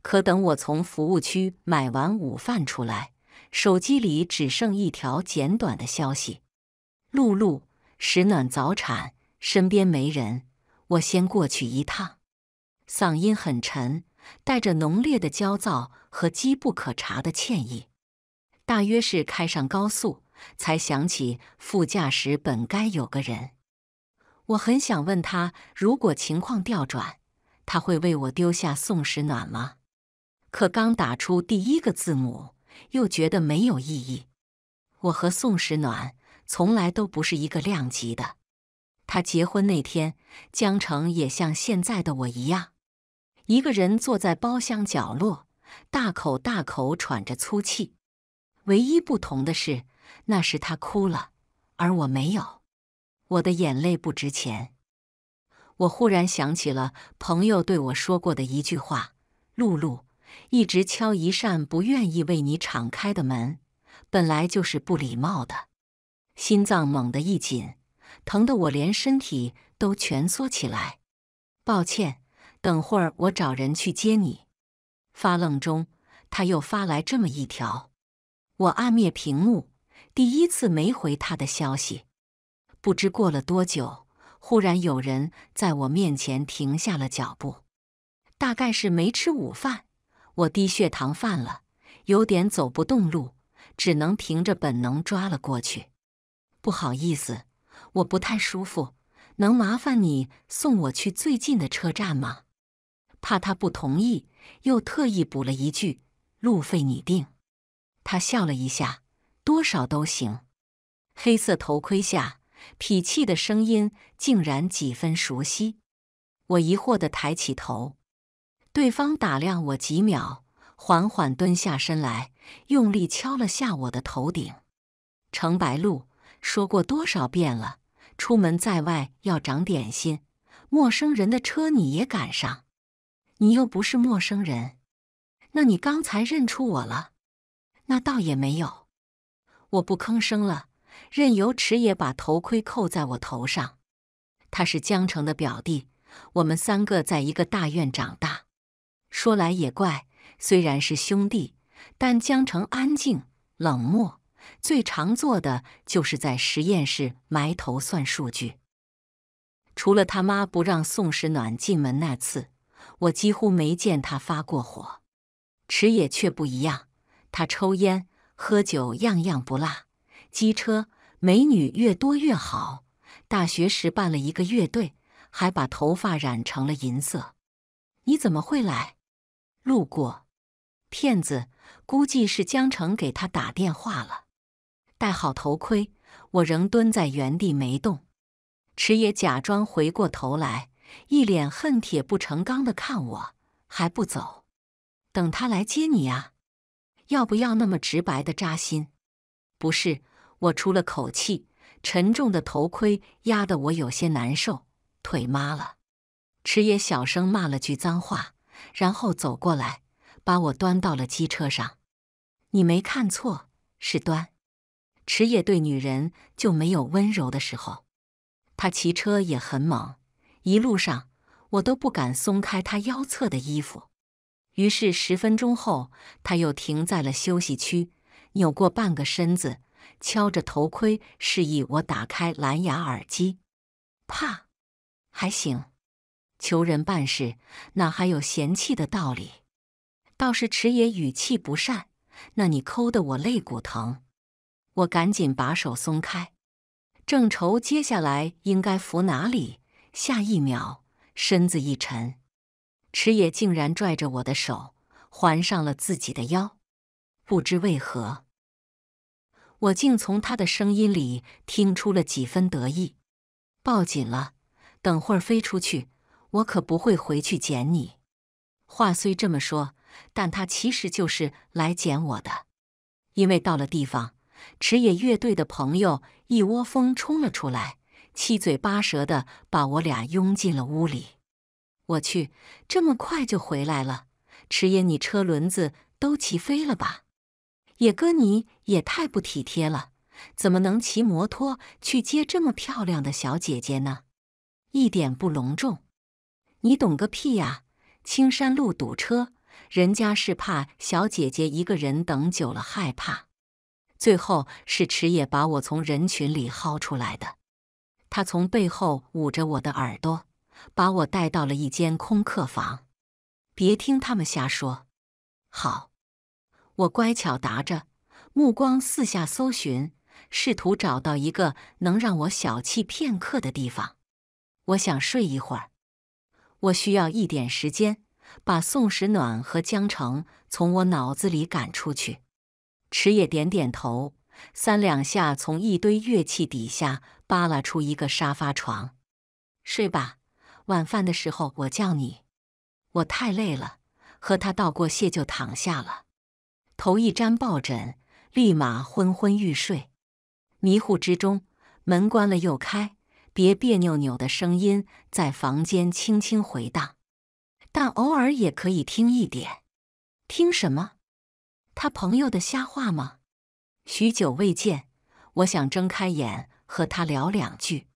可等我从服务区买完午饭出来。手机里只剩一条简短的消息：“露露，石暖早产，身边没人，我先过去一趟。”嗓音很沉，带着浓烈的焦躁和机不可察的歉意。大约是开上高速，才想起副驾驶本该有个人。我很想问他，如果情况调转，他会为我丢下宋石暖吗？可刚打出第一个字母。又觉得没有意义。我和宋时暖从来都不是一个量级的。他结婚那天，江澄也像现在的我一样，一个人坐在包厢角落，大口大口喘着粗气。唯一不同的是，那时他哭了，而我没有。我的眼泪不值钱。我忽然想起了朋友对我说过的一句话：“露露。”一直敲一扇不愿意为你敞开的门，本来就是不礼貌的。心脏猛地一紧，疼得我连身体都蜷缩起来。抱歉，等会儿我找人去接你。发愣中，他又发来这么一条。我按灭屏幕，第一次没回他的消息。不知过了多久，忽然有人在我面前停下了脚步，大概是没吃午饭。我低血糖犯了，有点走不动路，只能凭着本能抓了过去。不好意思，我不太舒服，能麻烦你送我去最近的车站吗？怕他不同意，又特意补了一句：“路费你定。”他笑了一下，多少都行。黑色头盔下，痞气的声音竟然几分熟悉。我疑惑地抬起头。对方打量我几秒，缓缓蹲下身来，用力敲了下我的头顶。程白露说过多少遍了，出门在外要长点心，陌生人的车你也赶上，你又不是陌生人。那你刚才认出我了？那倒也没有。我不吭声了，任由池野把头盔扣在我头上。他是江城的表弟，我们三个在一个大院长大。说来也怪，虽然是兄弟，但江城安静冷漠，最常做的就是在实验室埋头算数据。除了他妈不让宋时暖进门那次，我几乎没见他发过火。池野却不一样，他抽烟喝酒，样样不落，机车美女越多越好。大学时办了一个乐队，还把头发染成了银色。你怎么会来？路过，骗子，估计是江城给他打电话了。戴好头盔，我仍蹲在原地没动。池野假装回过头来，一脸恨铁不成钢的看我，还不走？等他来接你啊？要不要那么直白的扎心？不是，我出了口气，沉重的头盔压得我有些难受，腿麻了。池野小声骂了句脏话。然后走过来，把我端到了机车上。你没看错，是端。池野对女人就没有温柔的时候。他骑车也很猛，一路上我都不敢松开他腰侧的衣服。于是十分钟后，他又停在了休息区，扭过半个身子，敲着头盔示意我打开蓝牙耳机。怕？还行。求人办事哪还有嫌弃的道理？倒是池野语气不善，那你抠得我肋骨疼，我赶紧把手松开。正愁接下来应该扶哪里，下一秒身子一沉，池野竟然拽着我的手环上了自己的腰。不知为何，我竟从他的声音里听出了几分得意。抱紧了，等会儿飞出去。我可不会回去捡你。话虽这么说，但他其实就是来捡我的。因为到了地方，池野乐队的朋友一窝蜂冲了出来，七嘴八舌的把我俩拥进了屋里。我去，这么快就回来了？池野，你车轮子都骑飞了吧？野哥，你也太不体贴了，怎么能骑摩托去接这么漂亮的小姐姐呢？一点不隆重。你懂个屁呀！青山路堵车，人家是怕小姐姐一个人等久了害怕。最后是池野把我从人群里薅出来的，他从背后捂着我的耳朵，把我带到了一间空客房。别听他们瞎说。好，我乖巧答着，目光四下搜寻，试图找到一个能让我小憩片刻的地方。我想睡一会儿。我需要一点时间，把宋时暖和江城从我脑子里赶出去。迟野点点头，三两下从一堆乐器底下扒拉出一个沙发床，睡吧。晚饭的时候我叫你。我太累了，和他道过谢就躺下了，头一沾抱枕，立马昏昏欲睡。迷糊之中，门关了又开。别别扭扭的声音在房间轻轻回荡，但偶尔也可以听一点。听什么？他朋友的瞎话吗？许久未见，我想睁开眼和他聊两句，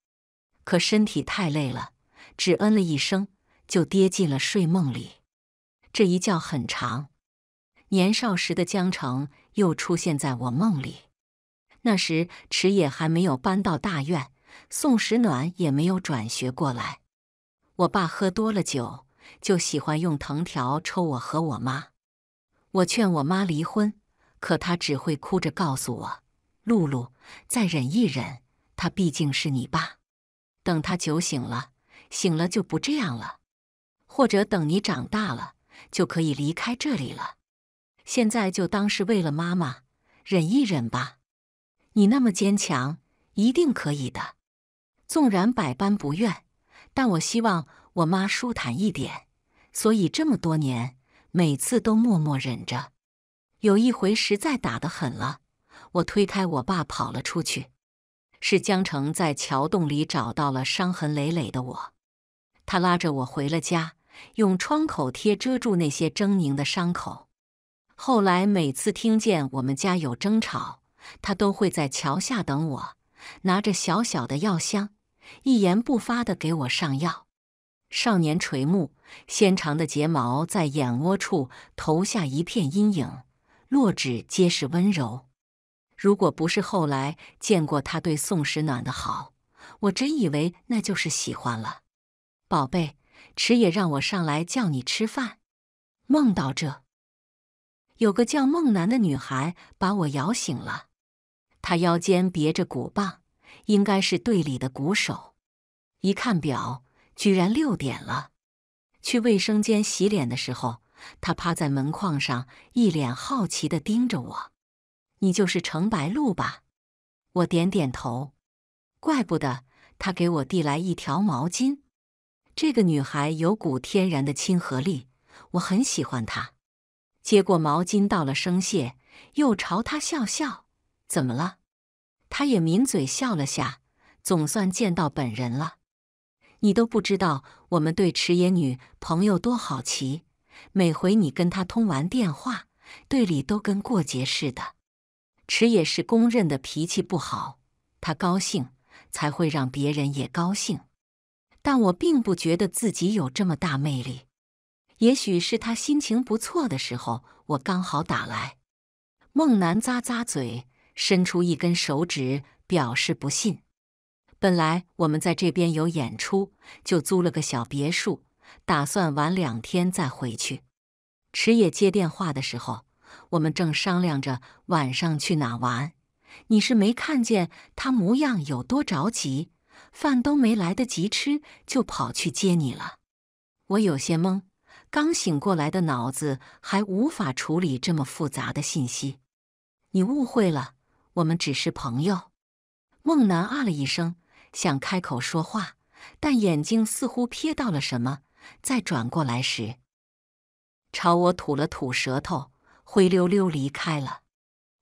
可身体太累了，只嗯了一声，就跌进了睡梦里。这一觉很长，年少时的江城又出现在我梦里。那时池野还没有搬到大院。宋时暖也没有转学过来。我爸喝多了酒，就喜欢用藤条抽我和我妈。我劝我妈离婚，可她只会哭着告诉我：“露露，再忍一忍，他毕竟是你爸。等他酒醒了，醒了就不这样了。或者等你长大了，就可以离开这里了。现在就当是为了妈妈，忍一忍吧。你那么坚强，一定可以的。”纵然百般不愿，但我希望我妈舒坦一点，所以这么多年每次都默默忍着。有一回实在打得狠了，我推开我爸跑了出去。是江城在桥洞里找到了伤痕累累的我，他拉着我回了家，用创口贴遮住那些狰狞的伤口。后来每次听见我们家有争吵，他都会在桥下等我，拿着小小的药箱。一言不发地给我上药。少年垂目，纤长的睫毛在眼窝处投下一片阴影，落指皆是温柔。如果不是后来见过他对宋时暖的好，我真以为那就是喜欢了。宝贝，池野让我上来叫你吃饭。梦到这，有个叫梦楠的女孩把我摇醒了，她腰间别着鼓棒。应该是队里的鼓手。一看表，居然六点了。去卫生间洗脸的时候，他趴在门框上，一脸好奇的盯着我。“你就是程白露吧？”我点点头。怪不得他给我递来一条毛巾。这个女孩有股天然的亲和力，我很喜欢她。接过毛巾，道了声谢，又朝他笑笑。“怎么了？”他也抿嘴笑了下，总算见到本人了。你都不知道我们对池野女朋友多好奇，每回你跟他通完电话，队里都跟过节似的。池野是公认的脾气不好，他高兴才会让别人也高兴。但我并不觉得自己有这么大魅力，也许是他心情不错的时候，我刚好打来。孟楠咂咂嘴。伸出一根手指，表示不信。本来我们在这边有演出，就租了个小别墅，打算玩两天再回去。池野接电话的时候，我们正商量着晚上去哪玩。你是没看见他模样有多着急，饭都没来得及吃，就跑去接你了。我有些懵，刚醒过来的脑子还无法处理这么复杂的信息。你误会了。我们只是朋友。孟楠啊了一声，想开口说话，但眼睛似乎瞥到了什么，再转过来时，朝我吐了吐舌头，灰溜溜离开了。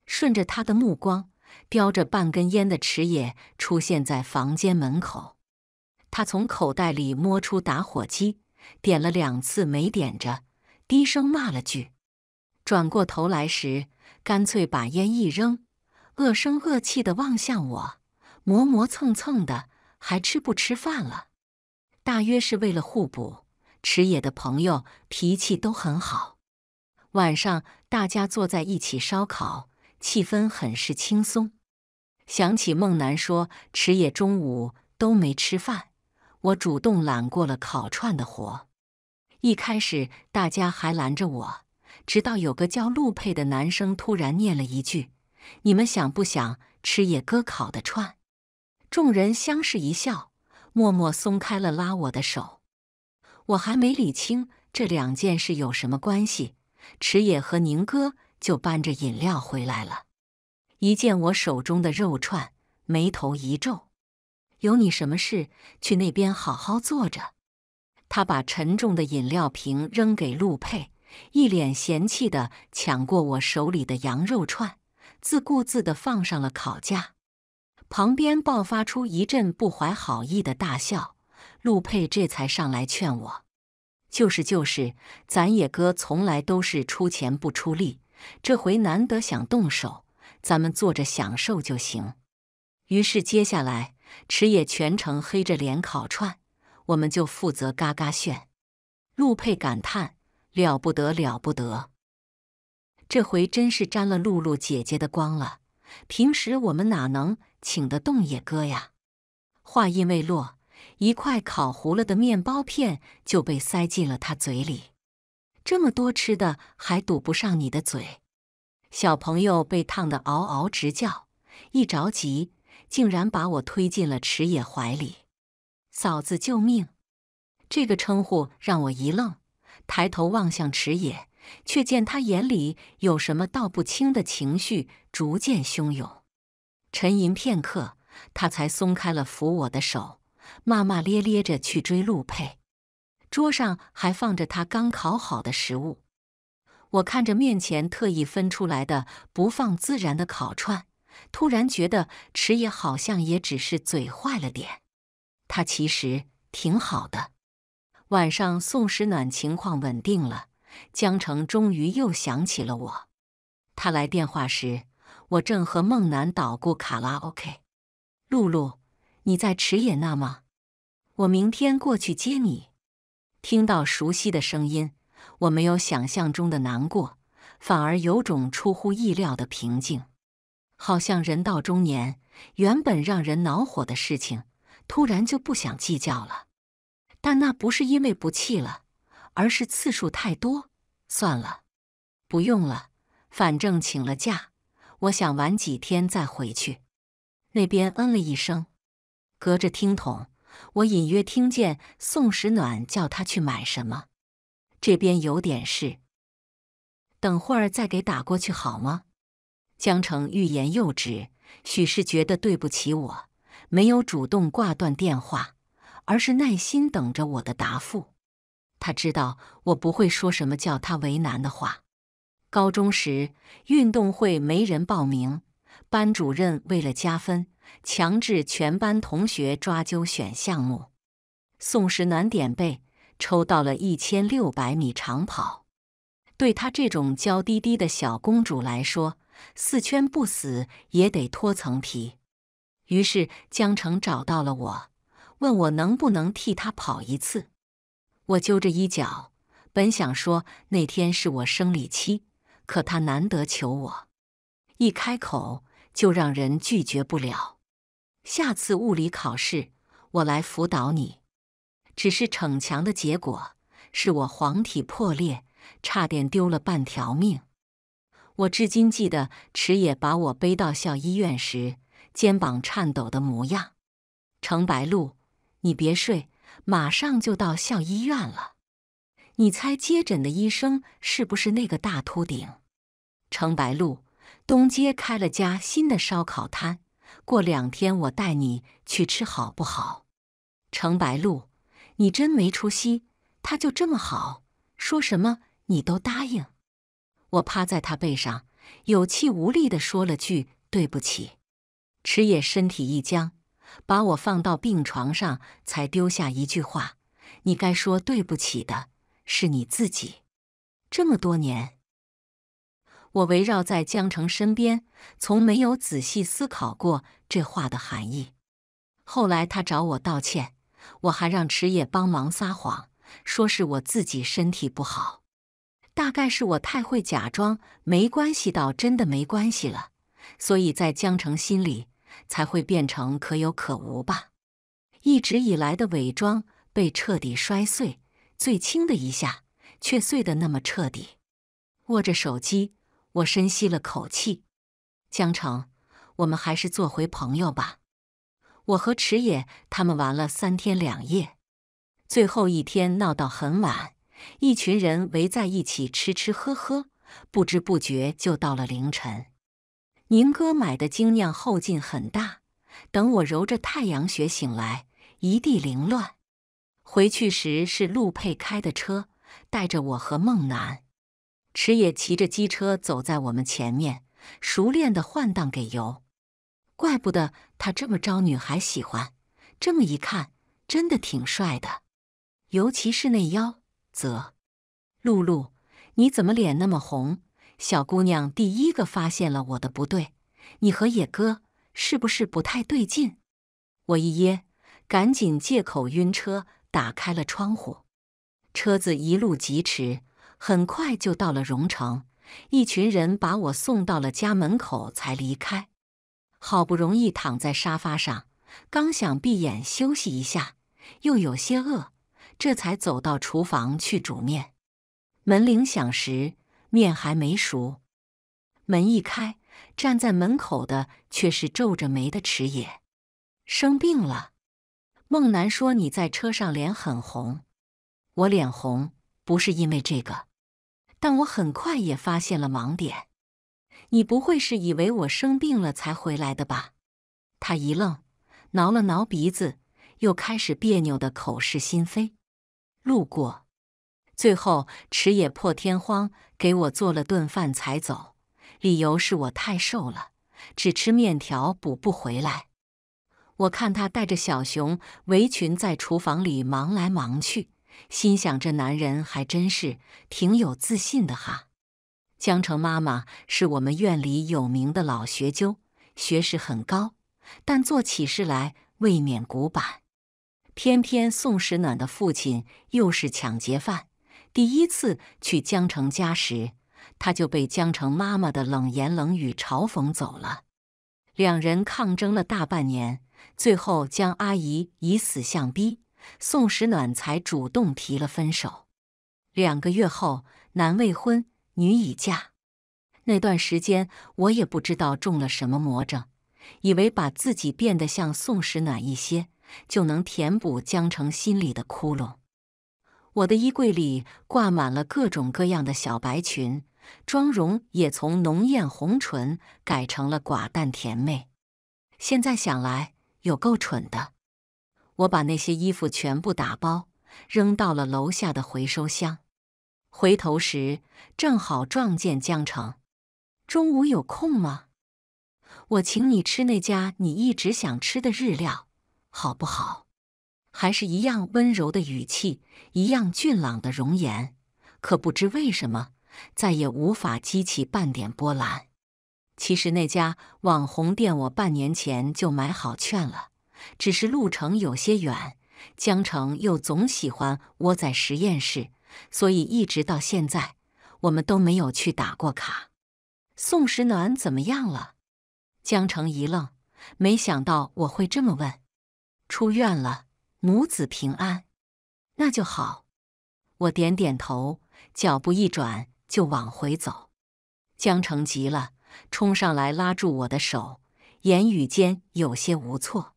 顺着他的目光，叼着半根烟的池野出现在房间门口。他从口袋里摸出打火机，点了两次没点着，低声骂了句，转过头来时，干脆把烟一扔。恶声恶气的望向我，磨磨蹭蹭的，还吃不吃饭了？大约是为了互补，池野的朋友脾气都很好。晚上大家坐在一起烧烤，气氛很是轻松。想起孟楠说池野中午都没吃饭，我主动揽过了烤串的活。一开始大家还拦着我，直到有个叫陆佩的男生突然念了一句。你们想不想吃野哥烤的串？众人相视一笑，默默松开了拉我的手。我还没理清这两件事有什么关系，池野和宁哥就搬着饮料回来了。一见我手中的肉串，眉头一皱：“有你什么事？去那边好好坐着。”他把沉重的饮料瓶扔给陆佩，一脸嫌弃地抢过我手里的羊肉串。自顾自的放上了烤架，旁边爆发出一阵不怀好意的大笑。陆佩这才上来劝我：“就是就是，咱野哥从来都是出钱不出力，这回难得想动手，咱们坐着享受就行。”于是接下来，池野全程黑着脸烤串，我们就负责嘎嘎炫。陆佩感叹：“了不得，了不得！”这回真是沾了露露姐姐的光了。平时我们哪能请得动野哥呀？话音未落，一块烤糊了的面包片就被塞进了他嘴里。这么多吃的还堵不上你的嘴？小朋友被烫得嗷嗷直叫，一着急竟然把我推进了池野怀里。嫂子，救命！这个称呼让我一愣，抬头望向池野。却见他眼里有什么道不清的情绪逐渐汹涌，沉吟片刻，他才松开了扶我的手，骂骂咧咧着去追陆佩。桌上还放着他刚烤好的食物，我看着面前特意分出来的不放孜然的烤串，突然觉得池野好像也只是嘴坏了点，他其实挺好的。晚上，宋时暖情况稳定了。江城终于又想起了我。他来电话时，我正和孟楠捣鼓卡拉 OK。露露，你在池野那吗？我明天过去接你。听到熟悉的声音，我没有想象中的难过，反而有种出乎意料的平静。好像人到中年，原本让人恼火的事情，突然就不想计较了。但那不是因为不气了。而是次数太多，算了，不用了，反正请了假，我想晚几天再回去。那边嗯了一声，隔着听筒，我隐约听见宋时暖叫他去买什么。这边有点事，等会儿再给打过去好吗？江城欲言又止，许是觉得对不起我，没有主动挂断电话，而是耐心等着我的答复。他知道我不会说什么叫他为难的话。高中时运动会没人报名，班主任为了加分，强制全班同学抓阄选项目。宋时南点背抽到了一千六百米长跑，对他这种娇滴滴的小公主来说，四圈不死也得脱层皮。于是江城找到了我，问我能不能替他跑一次。我揪着衣角，本想说那天是我生理期，可他难得求我，一开口就让人拒绝不了。下次物理考试我来辅导你，只是逞强的结果，是我黄体破裂，差点丢了半条命。我至今记得池野把我背到校医院时肩膀颤抖的模样。程白露，你别睡。马上就到校医院了，你猜接诊的医生是不是那个大秃顶？程白露，东街开了家新的烧烤摊，过两天我带你去吃好不好？程白露，你真没出息，他就这么好，说什么你都答应。我趴在他背上，有气无力的说了句：“对不起。”池野身体一僵。把我放到病床上，才丢下一句话：“你该说对不起的是你自己。”这么多年，我围绕在江城身边，从没有仔细思考过这话的含义。后来他找我道歉，我还让池野帮忙撒谎，说是我自己身体不好。大概是我太会假装没关系，到真的没关系了，所以在江城心里。才会变成可有可无吧？一直以来的伪装被彻底摔碎，最轻的一下却碎得那么彻底。握着手机，我深吸了口气。江城，我们还是做回朋友吧。我和池野他们玩了三天两夜，最后一天闹到很晚，一群人围在一起吃吃喝喝，不知不觉就到了凌晨。宁哥买的精酿后劲很大，等我揉着太阳穴醒来，一地凌乱。回去时是陆佩开的车，带着我和孟楠。池野骑着机车走在我们前面，熟练的换挡给油。怪不得他这么招女孩喜欢，这么一看，真的挺帅的，尤其是那腰。啧，露露，你怎么脸那么红？小姑娘第一个发现了我的不对，你和野哥是不是不太对劲？我一噎，赶紧借口晕车，打开了窗户。车子一路疾驰，很快就到了荣城。一群人把我送到了家门口才离开。好不容易躺在沙发上，刚想闭眼休息一下，又有些饿，这才走到厨房去煮面。门铃响时。面还没熟，门一开，站在门口的却是皱着眉的池野。生病了？孟楠说：“你在车上脸很红，我脸红不是因为这个，但我很快也发现了盲点。你不会是以为我生病了才回来的吧？”他一愣，挠了挠鼻子，又开始别扭的口是心非。路过，最后池野破天荒。给我做了顿饭才走，理由是我太瘦了，只吃面条补不回来。我看他带着小熊围裙在厨房里忙来忙去，心想这男人还真是挺有自信的哈。江城妈妈是我们院里有名的老学究，学识很高，但做起事来未免古板。偏偏宋时暖的父亲又是抢劫犯。第一次去江城家时，他就被江城妈妈的冷言冷语嘲讽走了。两人抗争了大半年，最后江阿姨以死相逼，宋时暖才主动提了分手。两个月后，男未婚，女已嫁。那段时间，我也不知道中了什么魔怔，以为把自己变得像宋时暖一些，就能填补江城心里的窟窿。我的衣柜里挂满了各种各样的小白裙，妆容也从浓艳红唇改成了寡淡甜妹。现在想来，有够蠢的。我把那些衣服全部打包，扔到了楼下的回收箱。回头时正好撞见江城，中午有空吗？我请你吃那家你一直想吃的日料，好不好？还是一样温柔的语气，一样俊朗的容颜，可不知为什么，再也无法激起半点波澜。其实那家网红店我半年前就买好券了，只是路程有些远。江城又总喜欢窝在实验室，所以一直到现在，我们都没有去打过卡。宋时暖怎么样了？江城一愣，没想到我会这么问。出院了。母子平安，那就好。我点点头，脚步一转就往回走。江城急了，冲上来拉住我的手，言语间有些无措。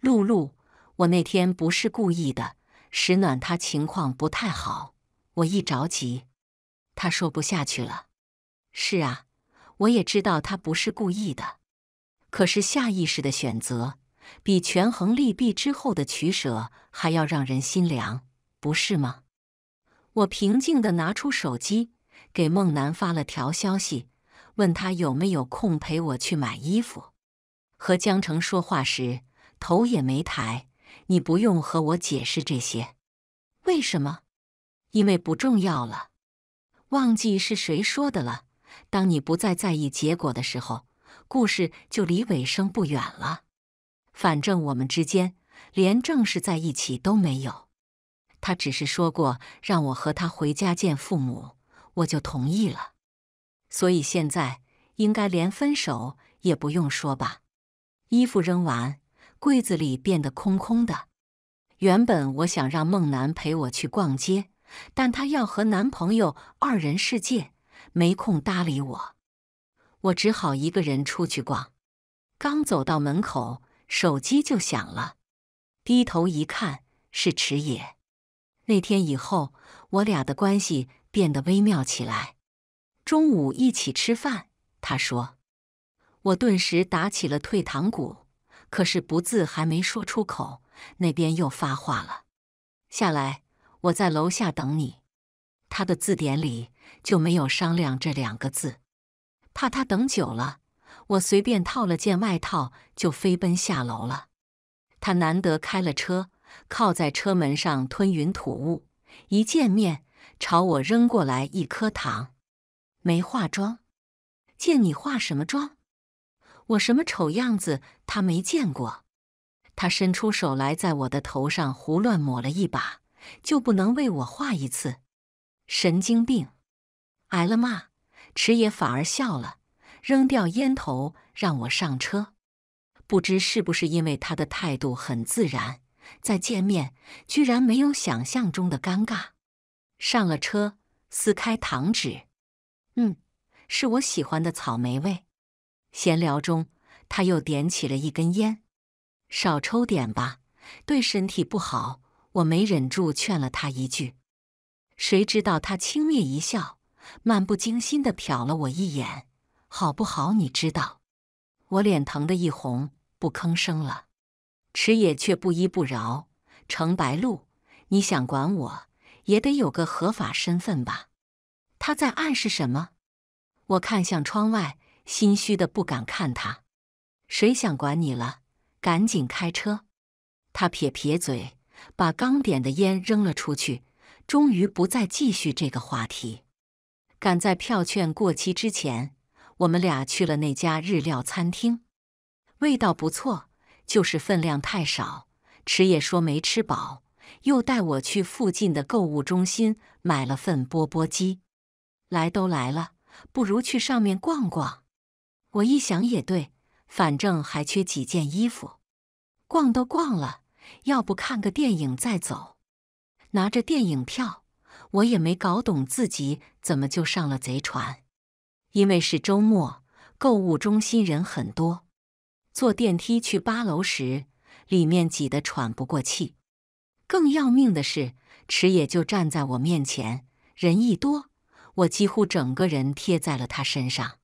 露露，我那天不是故意的。石暖他情况不太好，我一着急，他说不下去了。是啊，我也知道他不是故意的，可是下意识的选择。比权衡利弊之后的取舍还要让人心凉，不是吗？我平静的拿出手机，给孟楠发了条消息，问他有没有空陪我去买衣服。和江城说话时头也没抬。你不用和我解释这些，为什么？因为不重要了。忘记是谁说的了。当你不再在意结果的时候，故事就离尾声不远了。反正我们之间连正式在一起都没有，他只是说过让我和他回家见父母，我就同意了。所以现在应该连分手也不用说吧？衣服扔完，柜子里变得空空的。原本我想让孟楠陪我去逛街，但她要和男朋友二人世界，没空搭理我。我只好一个人出去逛。刚走到门口。手机就响了，低头一看是池野。那天以后，我俩的关系变得微妙起来。中午一起吃饭，他说，我顿时打起了退堂鼓。可是“不”字还没说出口，那边又发话了：“下来，我在楼下等你。”他的字典里就没有“商量”这两个字，怕他等久了。我随便套了件外套，就飞奔下楼了。他难得开了车，靠在车门上吞云吐雾。一见面，朝我扔过来一颗糖。没化妆，见你化什么妆？我什么丑样子他没见过。他伸出手来，在我的头上胡乱抹了一把，就不能为我画一次？神经病！挨了骂，池野反而笑了。扔掉烟头，让我上车。不知是不是因为他的态度很自然，再见面居然没有想象中的尴尬。上了车，撕开糖纸，嗯，是我喜欢的草莓味。闲聊中，他又点起了一根烟，少抽点吧，对身体不好。我没忍住劝了他一句，谁知道他轻蔑一笑，漫不经心地瞟了我一眼。好不好？你知道，我脸疼得一红，不吭声了。池野却不依不饶：“程白露，你想管我，也得有个合法身份吧？”他在暗示什么？我看向窗外，心虚的不敢看他。谁想管你了？赶紧开车！他撇撇嘴，把刚点的烟扔了出去，终于不再继续这个话题。赶在票券过期之前。我们俩去了那家日料餐厅，味道不错，就是分量太少，吃也说没吃饱。又带我去附近的购物中心买了份钵钵鸡。来都来了，不如去上面逛逛。我一想也对，反正还缺几件衣服，逛都逛了，要不看个电影再走？拿着电影票，我也没搞懂自己怎么就上了贼船。因为是周末，购物中心人很多。坐电梯去八楼时，里面挤得喘不过气。更要命的是，池野就站在我面前，人一多，我几乎整个人贴在了他身上。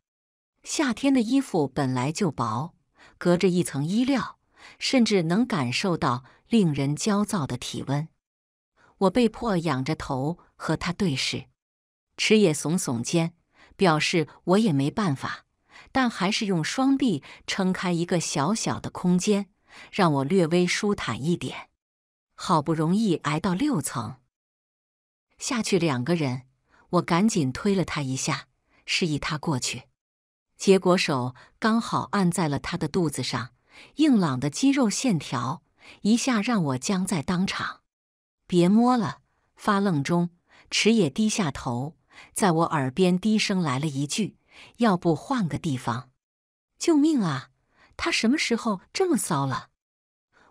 夏天的衣服本来就薄，隔着一层衣料，甚至能感受到令人焦躁的体温。我被迫仰着头和他对视，池野耸耸肩。表示我也没办法，但还是用双臂撑开一个小小的空间，让我略微舒坦一点。好不容易挨到六层下去，两个人，我赶紧推了他一下，示意他过去。结果手刚好按在了他的肚子上，硬朗的肌肉线条一下让我僵在当场。别摸了，发愣中，池野低下头。在我耳边低声来了一句：“要不换个地方？”救命啊！他什么时候这么骚了？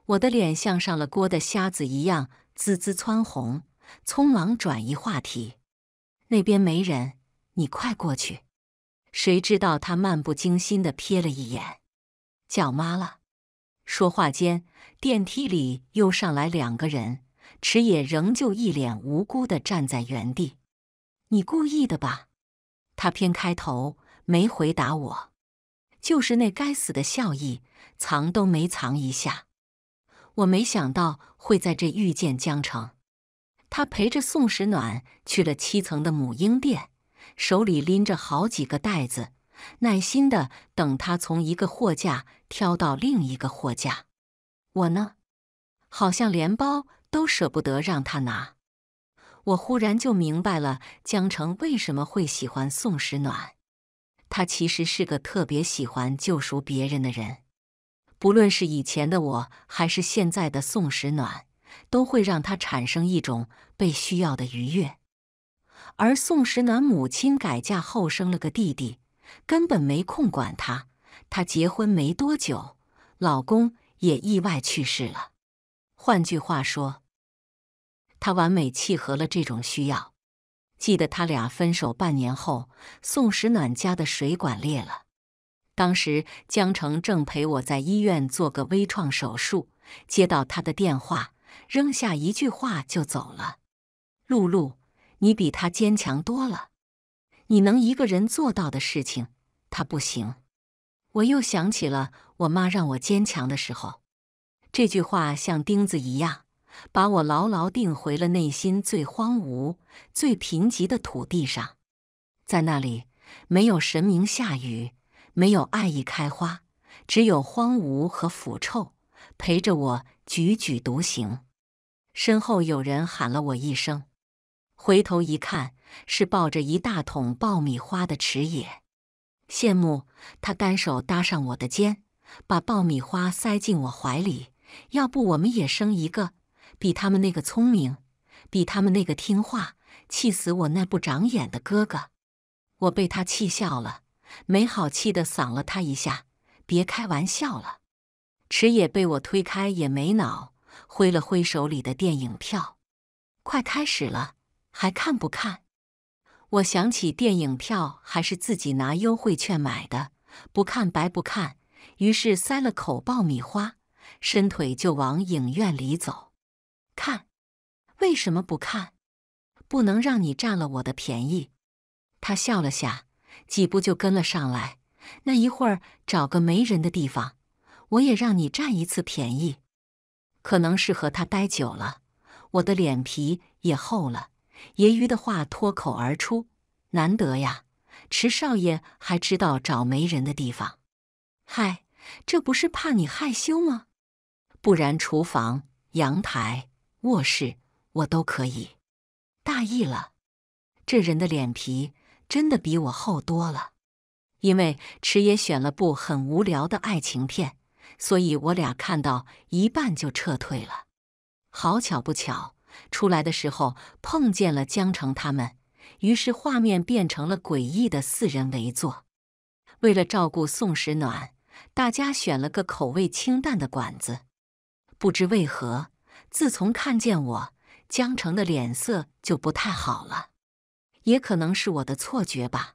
我的脸像上了锅的虾子一样滋滋窜红，匆忙转移话题：“那边没人，你快过去。”谁知道他漫不经心的瞥了一眼，叫妈了。说话间，电梯里又上来两个人，池野仍旧一脸无辜的站在原地。你故意的吧？他偏开头没回答我，就是那该死的笑意，藏都没藏一下。我没想到会在这遇见江城。他陪着宋时暖去了七层的母婴店，手里拎着好几个袋子，耐心的等他从一个货架挑到另一个货架。我呢，好像连包都舍不得让他拿。我忽然就明白了江城为什么会喜欢宋时暖，他其实是个特别喜欢救赎别人的人，不论是以前的我，还是现在的宋时暖，都会让他产生一种被需要的愉悦。而宋时暖母亲改嫁后生了个弟弟，根本没空管他。他结婚没多久，老公也意外去世了。换句话说。他完美契合了这种需要。记得他俩分手半年后，宋时暖家的水管裂了，当时江城正陪我在医院做个微创手术，接到他的电话，扔下一句话就走了。露露，你比他坚强多了，你能一个人做到的事情，他不行。我又想起了我妈让我坚强的时候，这句话像钉子一样。把我牢牢定回了内心最荒芜、最贫瘠的土地上，在那里没有神明下雨，没有爱意开花，只有荒芜和腐臭陪着我踽踽独行。身后有人喊了我一声，回头一看是抱着一大桶爆米花的池野，羡慕他单手搭上我的肩，把爆米花塞进我怀里，要不我们也生一个。比他们那个聪明，比他们那个听话，气死我那不长眼的哥哥！我被他气笑了，没好气的搡了他一下：“别开玩笑了！”池野被我推开也没恼，挥了挥手里的电影票：“快开始了，还看不看？”我想起电影票还是自己拿优惠券买的，不看白不看，于是塞了口爆米花，伸腿就往影院里走。看，为什么不看？不能让你占了我的便宜。他笑了下，几步就跟了上来。那一会儿找个没人的地方，我也让你占一次便宜。可能是和他待久了，我的脸皮也厚了。揶揄的话脱口而出，难得呀，迟少爷还知道找没人的地方。嗨，这不是怕你害羞吗？不然厨房、阳台。卧室我都可以，大意了。这人的脸皮真的比我厚多了。因为迟野选了部很无聊的爱情片，所以我俩看到一半就撤退了。好巧不巧，出来的时候碰见了江城他们，于是画面变成了诡异的四人围坐。为了照顾宋时暖，大家选了个口味清淡的馆子。不知为何。自从看见我，江城的脸色就不太好了，也可能是我的错觉吧。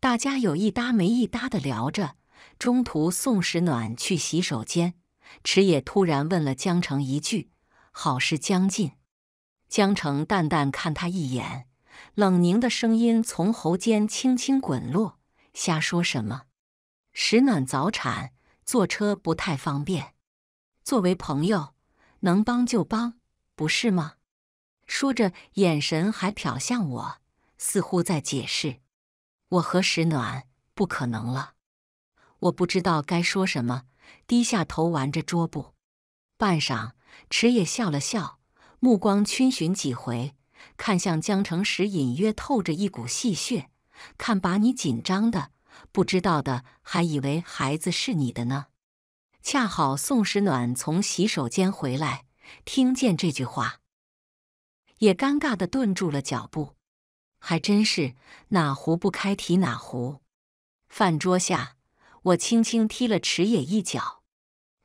大家有一搭没一搭的聊着，中途宋时暖去洗手间，池野突然问了江城一句：“好事将近。”江城淡淡看他一眼，冷凝的声音从喉间轻轻滚落：“瞎说什么？时暖早产，坐车不太方便。作为朋友。”能帮就帮，不是吗？说着，眼神还瞟向我，似乎在解释。我和石暖不可能了。我不知道该说什么，低下头玩着桌布。半晌，池野笑了笑，目光逡巡几回，看向江城时，隐约透着一股戏谑。看把你紧张的，不知道的还以为孩子是你的呢。恰好宋时暖从洗手间回来，听见这句话，也尴尬的顿住了脚步。还真是哪壶不开提哪壶。饭桌下，我轻轻踢了池野一脚，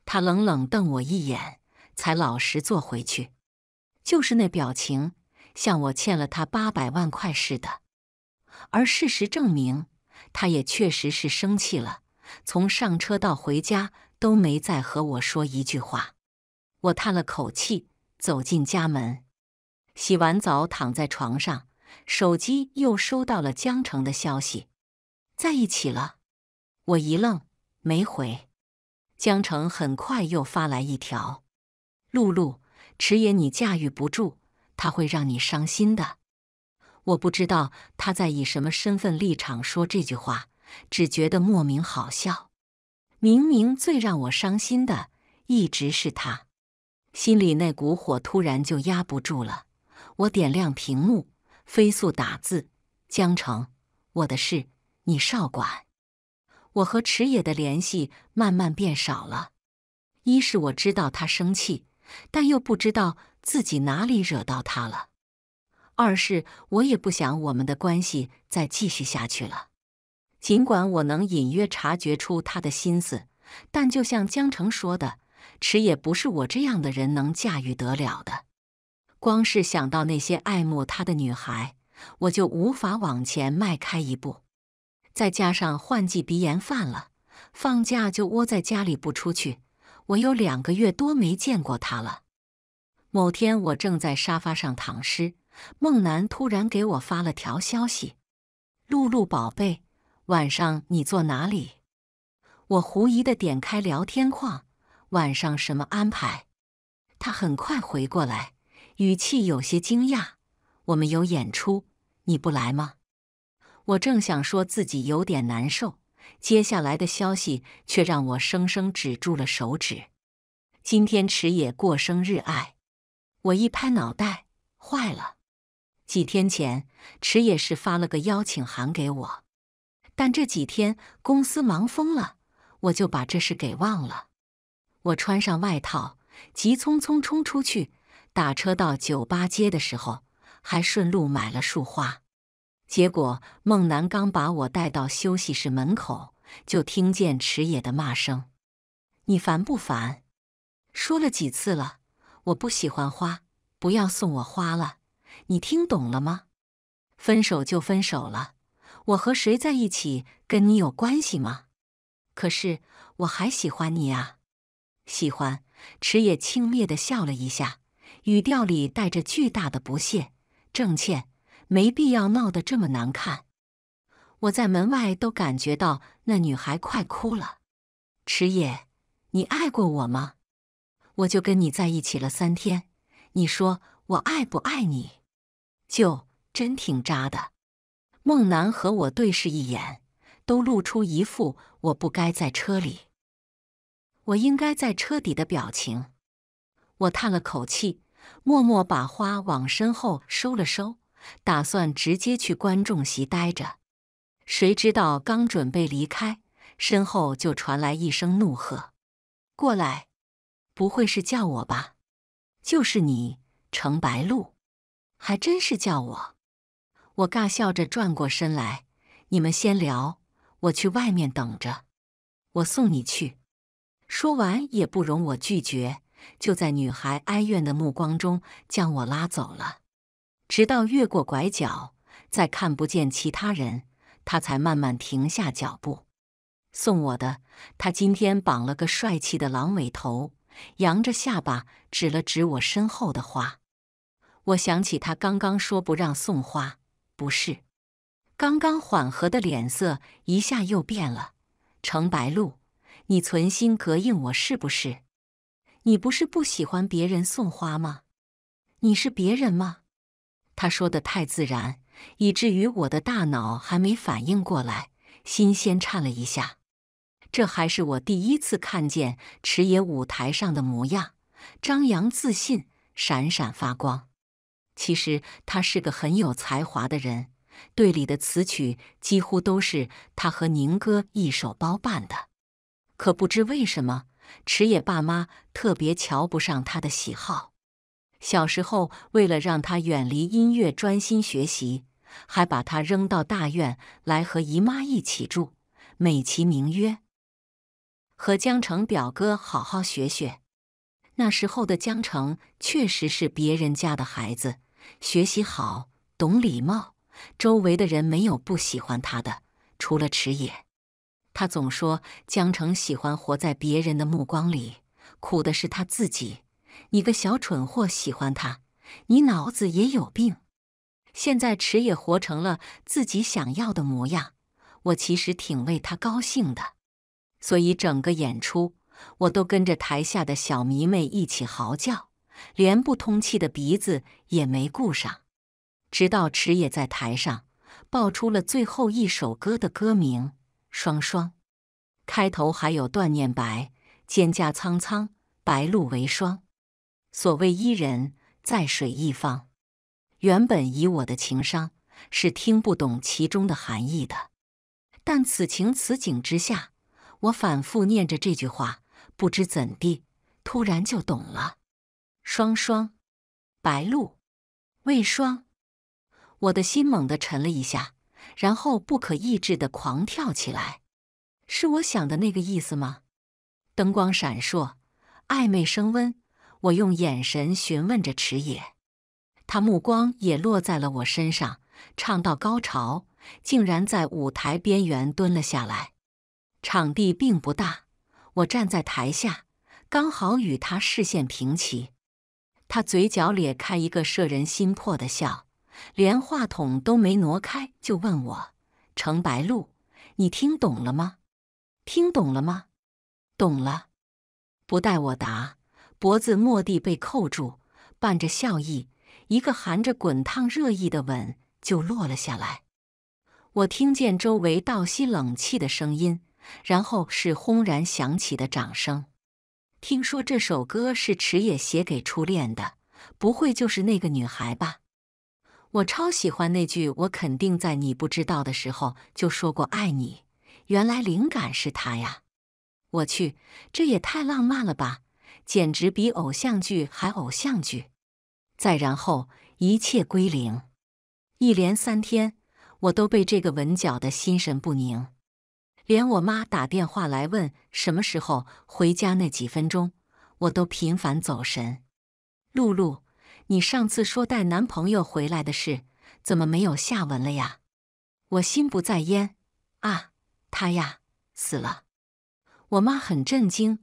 他冷冷瞪我一眼，才老实坐回去。就是那表情，像我欠了他八百万块似的。而事实证明，他也确实是生气了。从上车到回家。都没再和我说一句话，我叹了口气，走进家门，洗完澡躺在床上，手机又收到了江城的消息，在一起了。我一愣，没回。江城很快又发来一条：“露露，池野，你驾驭不住他，会让你伤心的。”我不知道他在以什么身份立场说这句话，只觉得莫名好笑。明明最让我伤心的一直是他，心里那股火突然就压不住了。我点亮屏幕，飞速打字：“江城，我的事你少管。”我和池野的联系慢慢变少了，一是我知道他生气，但又不知道自己哪里惹到他了；二是我也不想我们的关系再继续下去了。尽管我能隐约察觉出他的心思，但就像江澄说的，迟也不是我这样的人能驾驭得了的。光是想到那些爱慕他的女孩，我就无法往前迈开一步。再加上换季鼻炎犯了，放假就窝在家里不出去。我有两个月多没见过他了。某天我正在沙发上躺尸，孟楠突然给我发了条消息：“露露宝贝。”晚上你坐哪里？我狐疑的点开聊天框，晚上什么安排？他很快回过来，语气有些惊讶：“我们有演出，你不来吗？”我正想说自己有点难受，接下来的消息却让我生生止住了手指。今天池野过生日，哎，我一拍脑袋，坏了！几天前池野是发了个邀请函给我。但这几天公司忙疯了，我就把这事给忘了。我穿上外套，急匆匆冲出去，打车到酒吧街的时候，还顺路买了束花。结果孟楠刚把我带到休息室门口，就听见池野的骂声：“你烦不烦？说了几次了，我不喜欢花，不要送我花了，你听懂了吗？分手就分手了。”我和谁在一起跟你有关系吗？可是我还喜欢你啊！喜欢。池野轻蔑的笑了一下，语调里带着巨大的不屑。郑倩，没必要闹得这么难看。我在门外都感觉到那女孩快哭了。池野，你爱过我吗？我就跟你在一起了三天，你说我爱不爱你？就真挺渣的。孟楠和我对视一眼，都露出一副我不该在车里，我应该在车底的表情。我叹了口气，默默把花往身后收了收，打算直接去观众席待着。谁知道刚准备离开，身后就传来一声怒喝：“过来！不会是叫我吧？”“就是你，程白露，还真是叫我。”我尬笑着转过身来，你们先聊，我去外面等着，我送你去。说完也不容我拒绝，就在女孩哀怨的目光中将我拉走了。直到越过拐角，再看不见其他人，他才慢慢停下脚步，送我的。他今天绑了个帅气的狼尾头，扬着下巴指了指我身后的花。我想起他刚刚说不让送花。不是，刚刚缓和的脸色一下又变了。程白露，你存心膈应我是不是？你不是不喜欢别人送花吗？你是别人吗？他说的太自然，以至于我的大脑还没反应过来，心先颤了一下。这还是我第一次看见池野舞台上的模样，张扬自信，闪闪发光。其实他是个很有才华的人，队里的词曲几乎都是他和宁哥一手包办的。可不知为什么，池野爸妈特别瞧不上他的喜好。小时候，为了让他远离音乐、专心学习，还把他扔到大院来和姨妈一起住，美其名曰和江城表哥好好学学。那时候的江城确实是别人家的孩子。学习好，懂礼貌，周围的人没有不喜欢他的，除了池野。他总说江澄喜欢活在别人的目光里，苦的是他自己。你个小蠢货，喜欢他，你脑子也有病。现在池野活成了自己想要的模样，我其实挺为他高兴的。所以整个演出，我都跟着台下的小迷妹一起嚎叫。连不通气的鼻子也没顾上，直到池野在台上爆出了最后一首歌的歌名《双双》，开头还有“断念白，蒹葭苍苍，白露为霜”。所谓“伊人，在水一方”，原本以我的情商是听不懂其中的含义的，但此情此景之下，我反复念着这句话，不知怎地，突然就懂了。双双，白露，魏霜，我的心猛地沉了一下，然后不可抑制的狂跳起来。是我想的那个意思吗？灯光闪烁，暧昧升温。我用眼神询问着池野，他目光也落在了我身上。唱到高潮，竟然在舞台边缘蹲了下来。场地并不大，我站在台下，刚好与他视线平齐。他嘴角咧开一个摄人心魄的笑，连话筒都没挪开，就问我：“程白露，你听懂了吗？听懂了吗？懂了。”不待我答，脖子蓦地被扣住，伴着笑意，一个含着滚烫热意的吻就落了下来。我听见周围倒吸冷气的声音，然后是轰然响起的掌声。听说这首歌是池野写给初恋的，不会就是那个女孩吧？我超喜欢那句“我肯定在你不知道的时候就说过爱你”，原来灵感是她呀！我去，这也太浪漫了吧，简直比偶像剧还偶像剧。再然后一切归零，一连三天我都被这个文搅得心神不宁。连我妈打电话来问什么时候回家那几分钟，我都频繁走神。露露，你上次说带男朋友回来的事，怎么没有下文了呀？我心不在焉。啊，他呀，死了。我妈很震惊。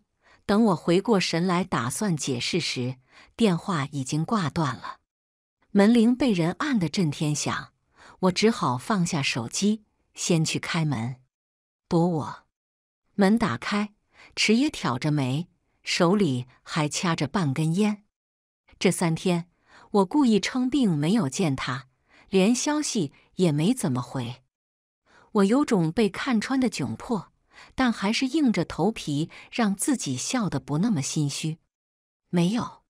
等我回过神来打算解释时，电话已经挂断了。门铃被人按得震天响，我只好放下手机，先去开门。躲我，门打开，池野挑着眉，手里还掐着半根烟。这三天，我故意称病没有见他，连消息也没怎么回。我有种被看穿的窘迫，但还是硬着头皮让自己笑得不那么心虚。没有，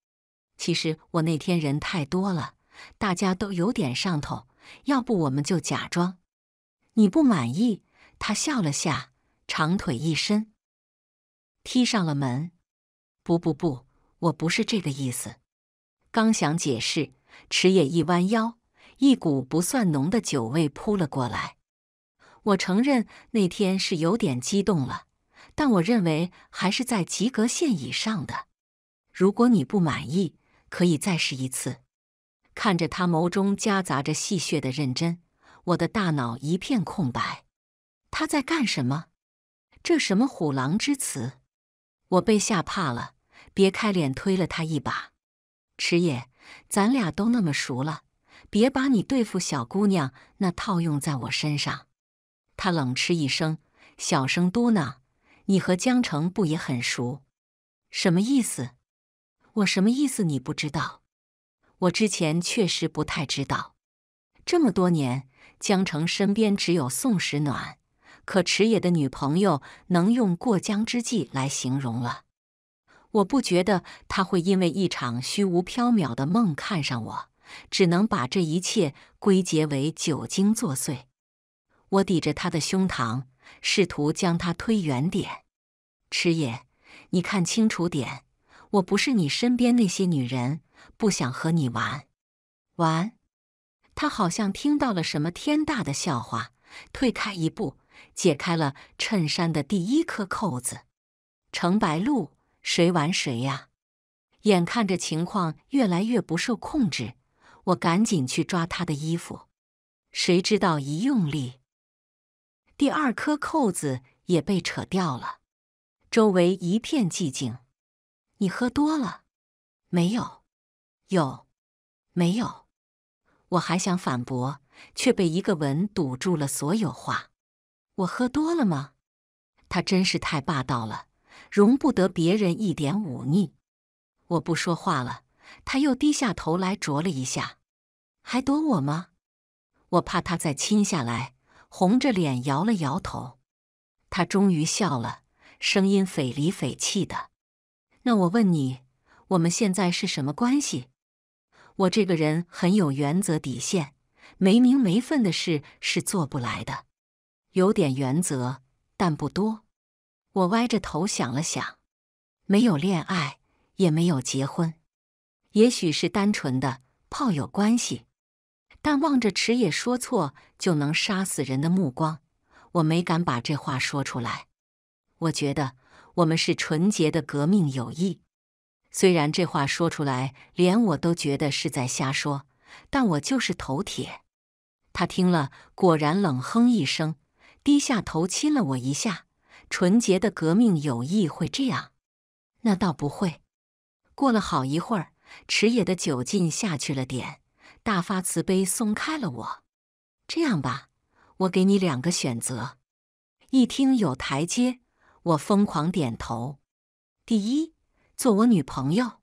其实我那天人太多了，大家都有点上头，要不我们就假装。你不满意？他笑了下，长腿一伸，踢上了门。不不不，我不是这个意思。刚想解释，池野一弯腰，一股不算浓的酒味扑了过来。我承认那天是有点激动了，但我认为还是在及格线以上的。如果你不满意，可以再试一次。看着他眸中夹杂着戏谑的认真，我的大脑一片空白。他在干什么？这什么虎狼之词！我被吓怕了，别开脸推了他一把。迟野，咱俩都那么熟了，别把你对付小姑娘那套用在我身上。他冷嗤一声，小声嘟囔：“你和江城不也很熟？什么意思？我什么意思你不知道？我之前确实不太知道。这么多年，江城身边只有宋时暖。”可池野的女朋友能用“过江之计”来形容了。我不觉得他会因为一场虚无缥缈的梦看上我，只能把这一切归结为酒精作祟。我抵着他的胸膛，试图将他推远点。池野，你看清楚点，我不是你身边那些女人，不想和你玩玩。他好像听到了什么天大的笑话，退开一步。解开了衬衫的第一颗扣子，程白露，谁玩谁呀？眼看着情况越来越不受控制，我赶紧去抓他的衣服，谁知道一用力，第二颗扣子也被扯掉了。周围一片寂静。你喝多了？没有？有？没有？我还想反驳，却被一个吻堵住了所有话。我喝多了吗？他真是太霸道了，容不得别人一点忤逆。我不说话了，他又低下头来啄了一下，还躲我吗？我怕他再亲下来，红着脸摇了摇头。他终于笑了，声音匪里匪气的。那我问你，我们现在是什么关系？我这个人很有原则底线，没名没分的事是做不来的。有点原则，但不多。我歪着头想了想，没有恋爱，也没有结婚，也许是单纯的炮友关系。但望着池野说错就能杀死人的目光，我没敢把这话说出来。我觉得我们是纯洁的革命友谊，虽然这话说出来连我都觉得是在瞎说，但我就是头铁。他听了，果然冷哼一声。低下头亲了我一下，纯洁的革命友谊会这样？那倒不会。过了好一会儿，池野的酒劲下去了点，大发慈悲松开了我。这样吧，我给你两个选择。一听有台阶，我疯狂点头。第一，做我女朋友。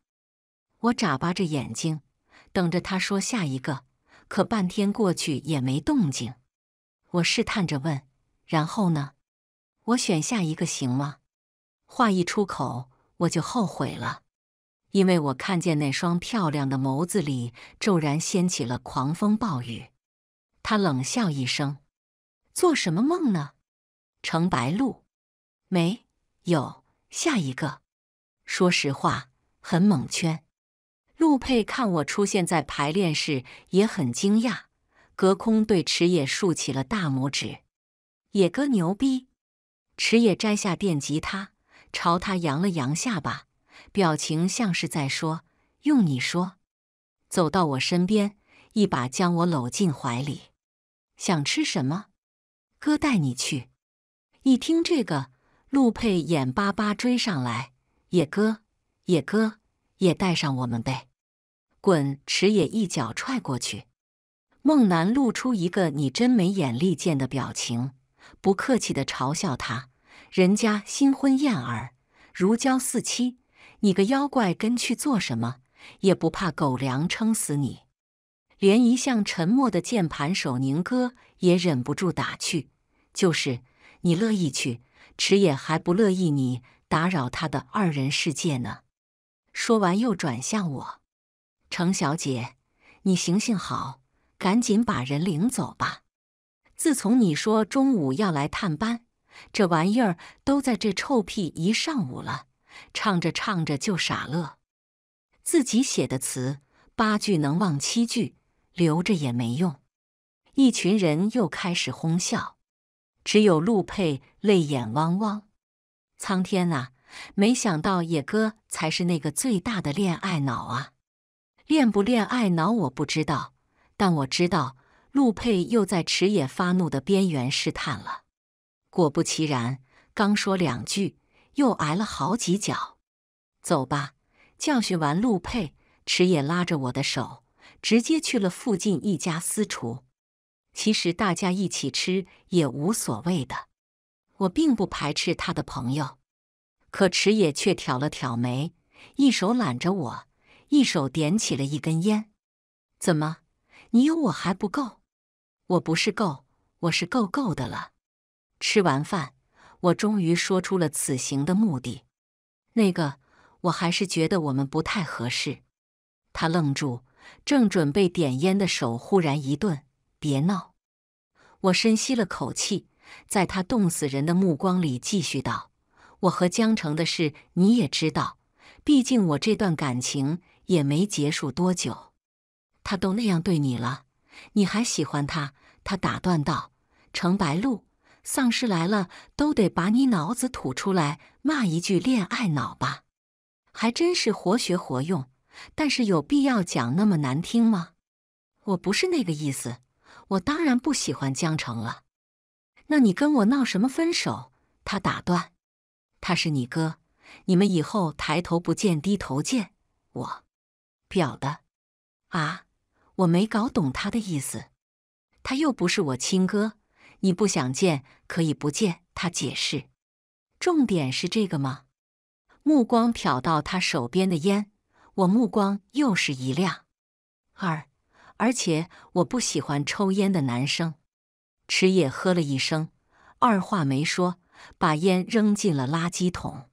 我眨巴着眼睛，等着他说下一个。可半天过去也没动静，我试探着问。然后呢？我选下一个行吗？话一出口，我就后悔了，因为我看见那双漂亮的眸子里骤然掀起了狂风暴雨。他冷笑一声：“做什么梦呢？”程白露，没有下一个。说实话，很懵圈。陆佩看我出现在排练室，也很惊讶，隔空对池野竖起了大拇指。野哥牛逼！池野摘下电吉他，朝他扬了扬下巴，表情像是在说“用你说”。走到我身边，一把将我搂进怀里。想吃什么？哥带你去。一听这个，陆佩眼巴巴追上来：“野哥，野哥，也带上我们呗！”滚！池野一脚踹过去。孟楠露出一个“你真没眼力见”的表情。不客气的嘲笑他，人家新婚燕尔，如胶似漆，你个妖怪跟去做什么？也不怕狗粮撑死你？连一向沉默的键盘手宁哥也忍不住打趣：“就是你乐意去，迟野还不乐意你打扰他的二人世界呢。”说完，又转向我：“程小姐，你行行好，赶紧把人领走吧。”自从你说中午要来探班，这玩意儿都在这臭屁一上午了，唱着唱着就傻乐。自己写的词八句能忘七句，留着也没用。一群人又开始哄笑，只有陆佩泪眼汪汪。苍天啊，没想到野哥才是那个最大的恋爱脑啊！恋不恋爱脑我不知道，但我知道。陆佩又在池野发怒的边缘试探了，果不其然，刚说两句，又挨了好几脚。走吧，教训完陆佩，池野拉着我的手，直接去了附近一家私厨。其实大家一起吃也无所谓的，我并不排斥他的朋友。可池野却挑了挑眉，一手揽着我，一手点起了一根烟。怎么，你有我还不够？我不是够，我是够够的了。吃完饭，我终于说出了此行的目的。那个，我还是觉得我们不太合适。他愣住，正准备点烟的手忽然一顿。别闹！我深吸了口气，在他冻死人的目光里继续道：“我和江城的事你也知道，毕竟我这段感情也没结束多久。他都那样对你了，你还喜欢他？”他打断道：“程白露，丧尸来了都得把你脑子吐出来，骂一句‘恋爱脑’吧，还真是活学活用。但是有必要讲那么难听吗？我不是那个意思，我当然不喜欢江城了。那你跟我闹什么分手？”他打断：“他是你哥，你们以后抬头不见低头见。我，表的啊，我没搞懂他的意思。”他又不是我亲哥，你不想见可以不见。他解释，重点是这个吗？目光瞟到他手边的烟，我目光又是一亮。二，而且我不喜欢抽烟的男生。池野喝了一声，二话没说，把烟扔进了垃圾桶，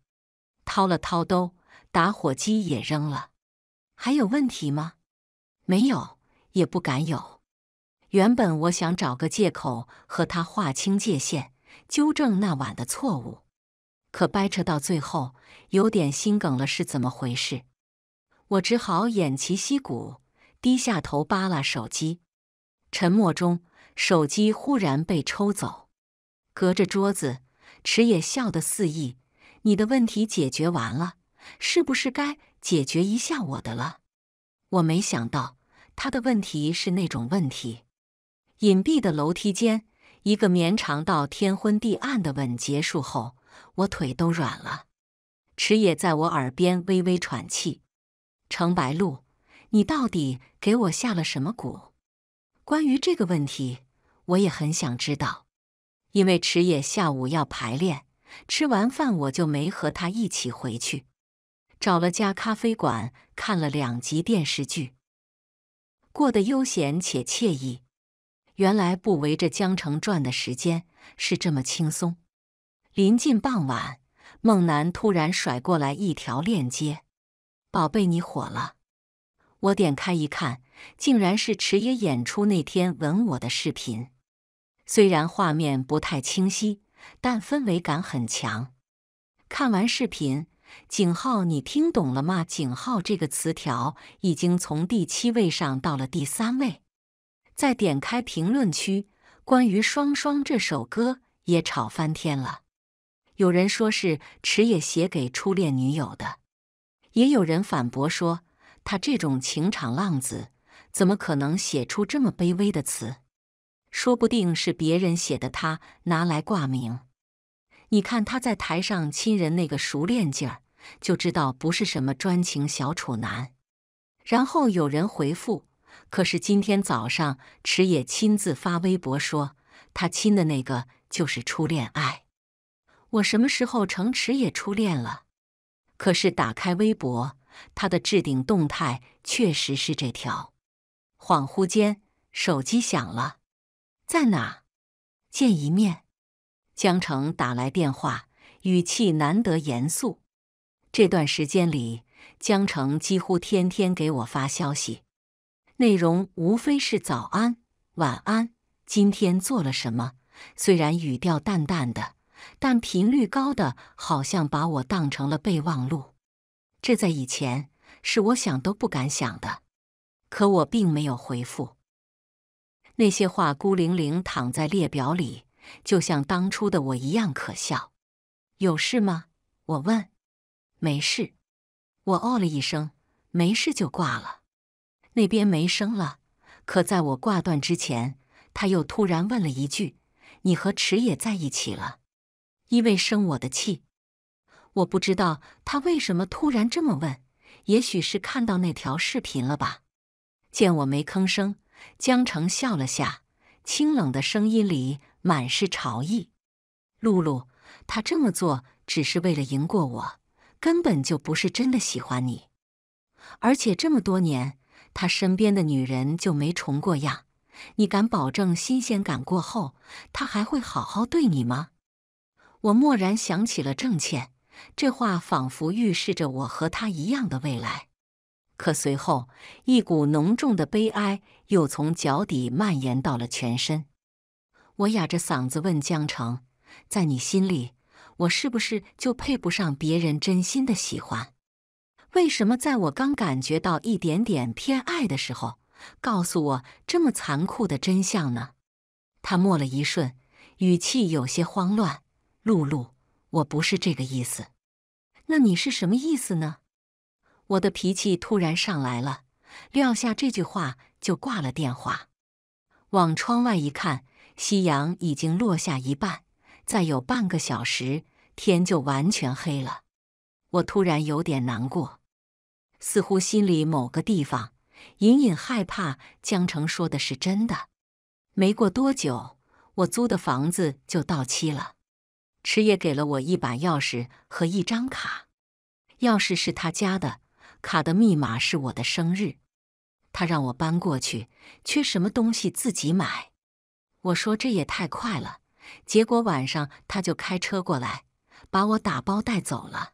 掏了掏兜，打火机也扔了。还有问题吗？没有，也不敢有。原本我想找个借口和他划清界限，纠正那晚的错误，可掰扯到最后，有点心梗了是怎么回事？我只好偃旗息鼓，低下头扒拉手机。沉默中，手机忽然被抽走，隔着桌子，池野笑得肆意：“你的问题解决完了，是不是该解决一下我的了？”我没想到他的问题是那种问题。隐蔽的楼梯间，一个绵长到天昏地暗的吻结束后，我腿都软了。池野在我耳边微微喘气：“程白露，你到底给我下了什么蛊？”关于这个问题，我也很想知道。因为池野下午要排练，吃完饭我就没和他一起回去，找了家咖啡馆看了两集电视剧，过得悠闲且惬意。原来不围着江城转的时间是这么轻松。临近傍晚，孟楠突然甩过来一条链接：“宝贝，你火了！”我点开一看，竟然是池野演出那天吻我的视频。虽然画面不太清晰，但氛围感很强。看完视频，景浩，你听懂了吗？景浩这个词条已经从第七位上到了第三位。再点开评论区，关于《双双》这首歌也吵翻天了。有人说是池野写给初恋女友的，也有人反驳说他这种情场浪子怎么可能写出这么卑微的词？说不定是别人写的，他拿来挂名。你看他在台上亲人那个熟练劲儿，就知道不是什么专情小处男。然后有人回复。可是今天早上，池野亲自发微博说，他亲的那个就是初恋爱。我什么时候成池野初恋了？可是打开微博，他的置顶动态确实是这条。恍惚间，手机响了，在哪？见一面。江城打来电话，语气难得严肃。这段时间里，江城几乎天天给我发消息。内容无非是早安、晚安，今天做了什么。虽然语调淡淡的，但频率高的好像把我当成了备忘录。这在以前是我想都不敢想的，可我并没有回复。那些话孤零零躺在列表里，就像当初的我一样可笑。有事吗？我问。没事。我哦了一声，没事就挂了。那边没声了，可在我挂断之前，他又突然问了一句：“你和池野在一起了？因为生我的气？”我不知道他为什么突然这么问，也许是看到那条视频了吧。见我没吭声，江澄笑了下，清冷的声音里满是潮意：“露露，他这么做只是为了赢过我，根本就不是真的喜欢你。而且这么多年……”他身边的女人就没重过样，你敢保证新鲜感过后，他还会好好对你吗？我蓦然想起了郑倩，这话仿佛预示着我和他一样的未来。可随后，一股浓重的悲哀又从脚底蔓延到了全身。我哑着嗓子问江城：“在你心里，我是不是就配不上别人真心的喜欢？”为什么在我刚感觉到一点点偏爱的时候，告诉我这么残酷的真相呢？他默了一瞬，语气有些慌乱：“露露，我不是这个意思。”“那你是什么意思呢？”我的脾气突然上来了，撂下这句话就挂了电话。往窗外一看，夕阳已经落下一半，再有半个小时，天就完全黑了。我突然有点难过。似乎心里某个地方隐隐害怕，江城说的是真的。没过多久，我租的房子就到期了。池野给了我一把钥匙和一张卡，钥匙是他家的，卡的密码是我的生日。他让我搬过去，缺什么东西自己买。我说这也太快了，结果晚上他就开车过来，把我打包带走了。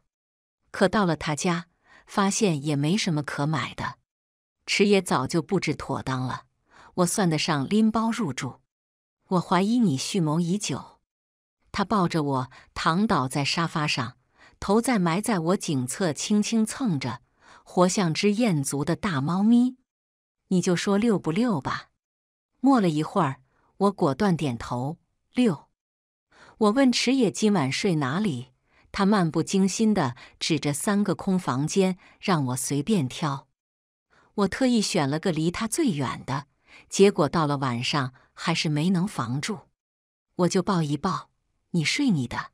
可到了他家。发现也没什么可买的，池野早就布置妥当了。我算得上拎包入住。我怀疑你蓄谋已久。他抱着我躺倒在沙发上，头在埋在我颈侧，轻轻蹭着，活像只燕足的大猫咪。你就说六不六吧。默了一会儿，我果断点头，六。我问池野今晚睡哪里。他漫不经心的指着三个空房间，让我随便挑。我特意选了个离他最远的，结果到了晚上还是没能防住。我就抱一抱，你睡你的。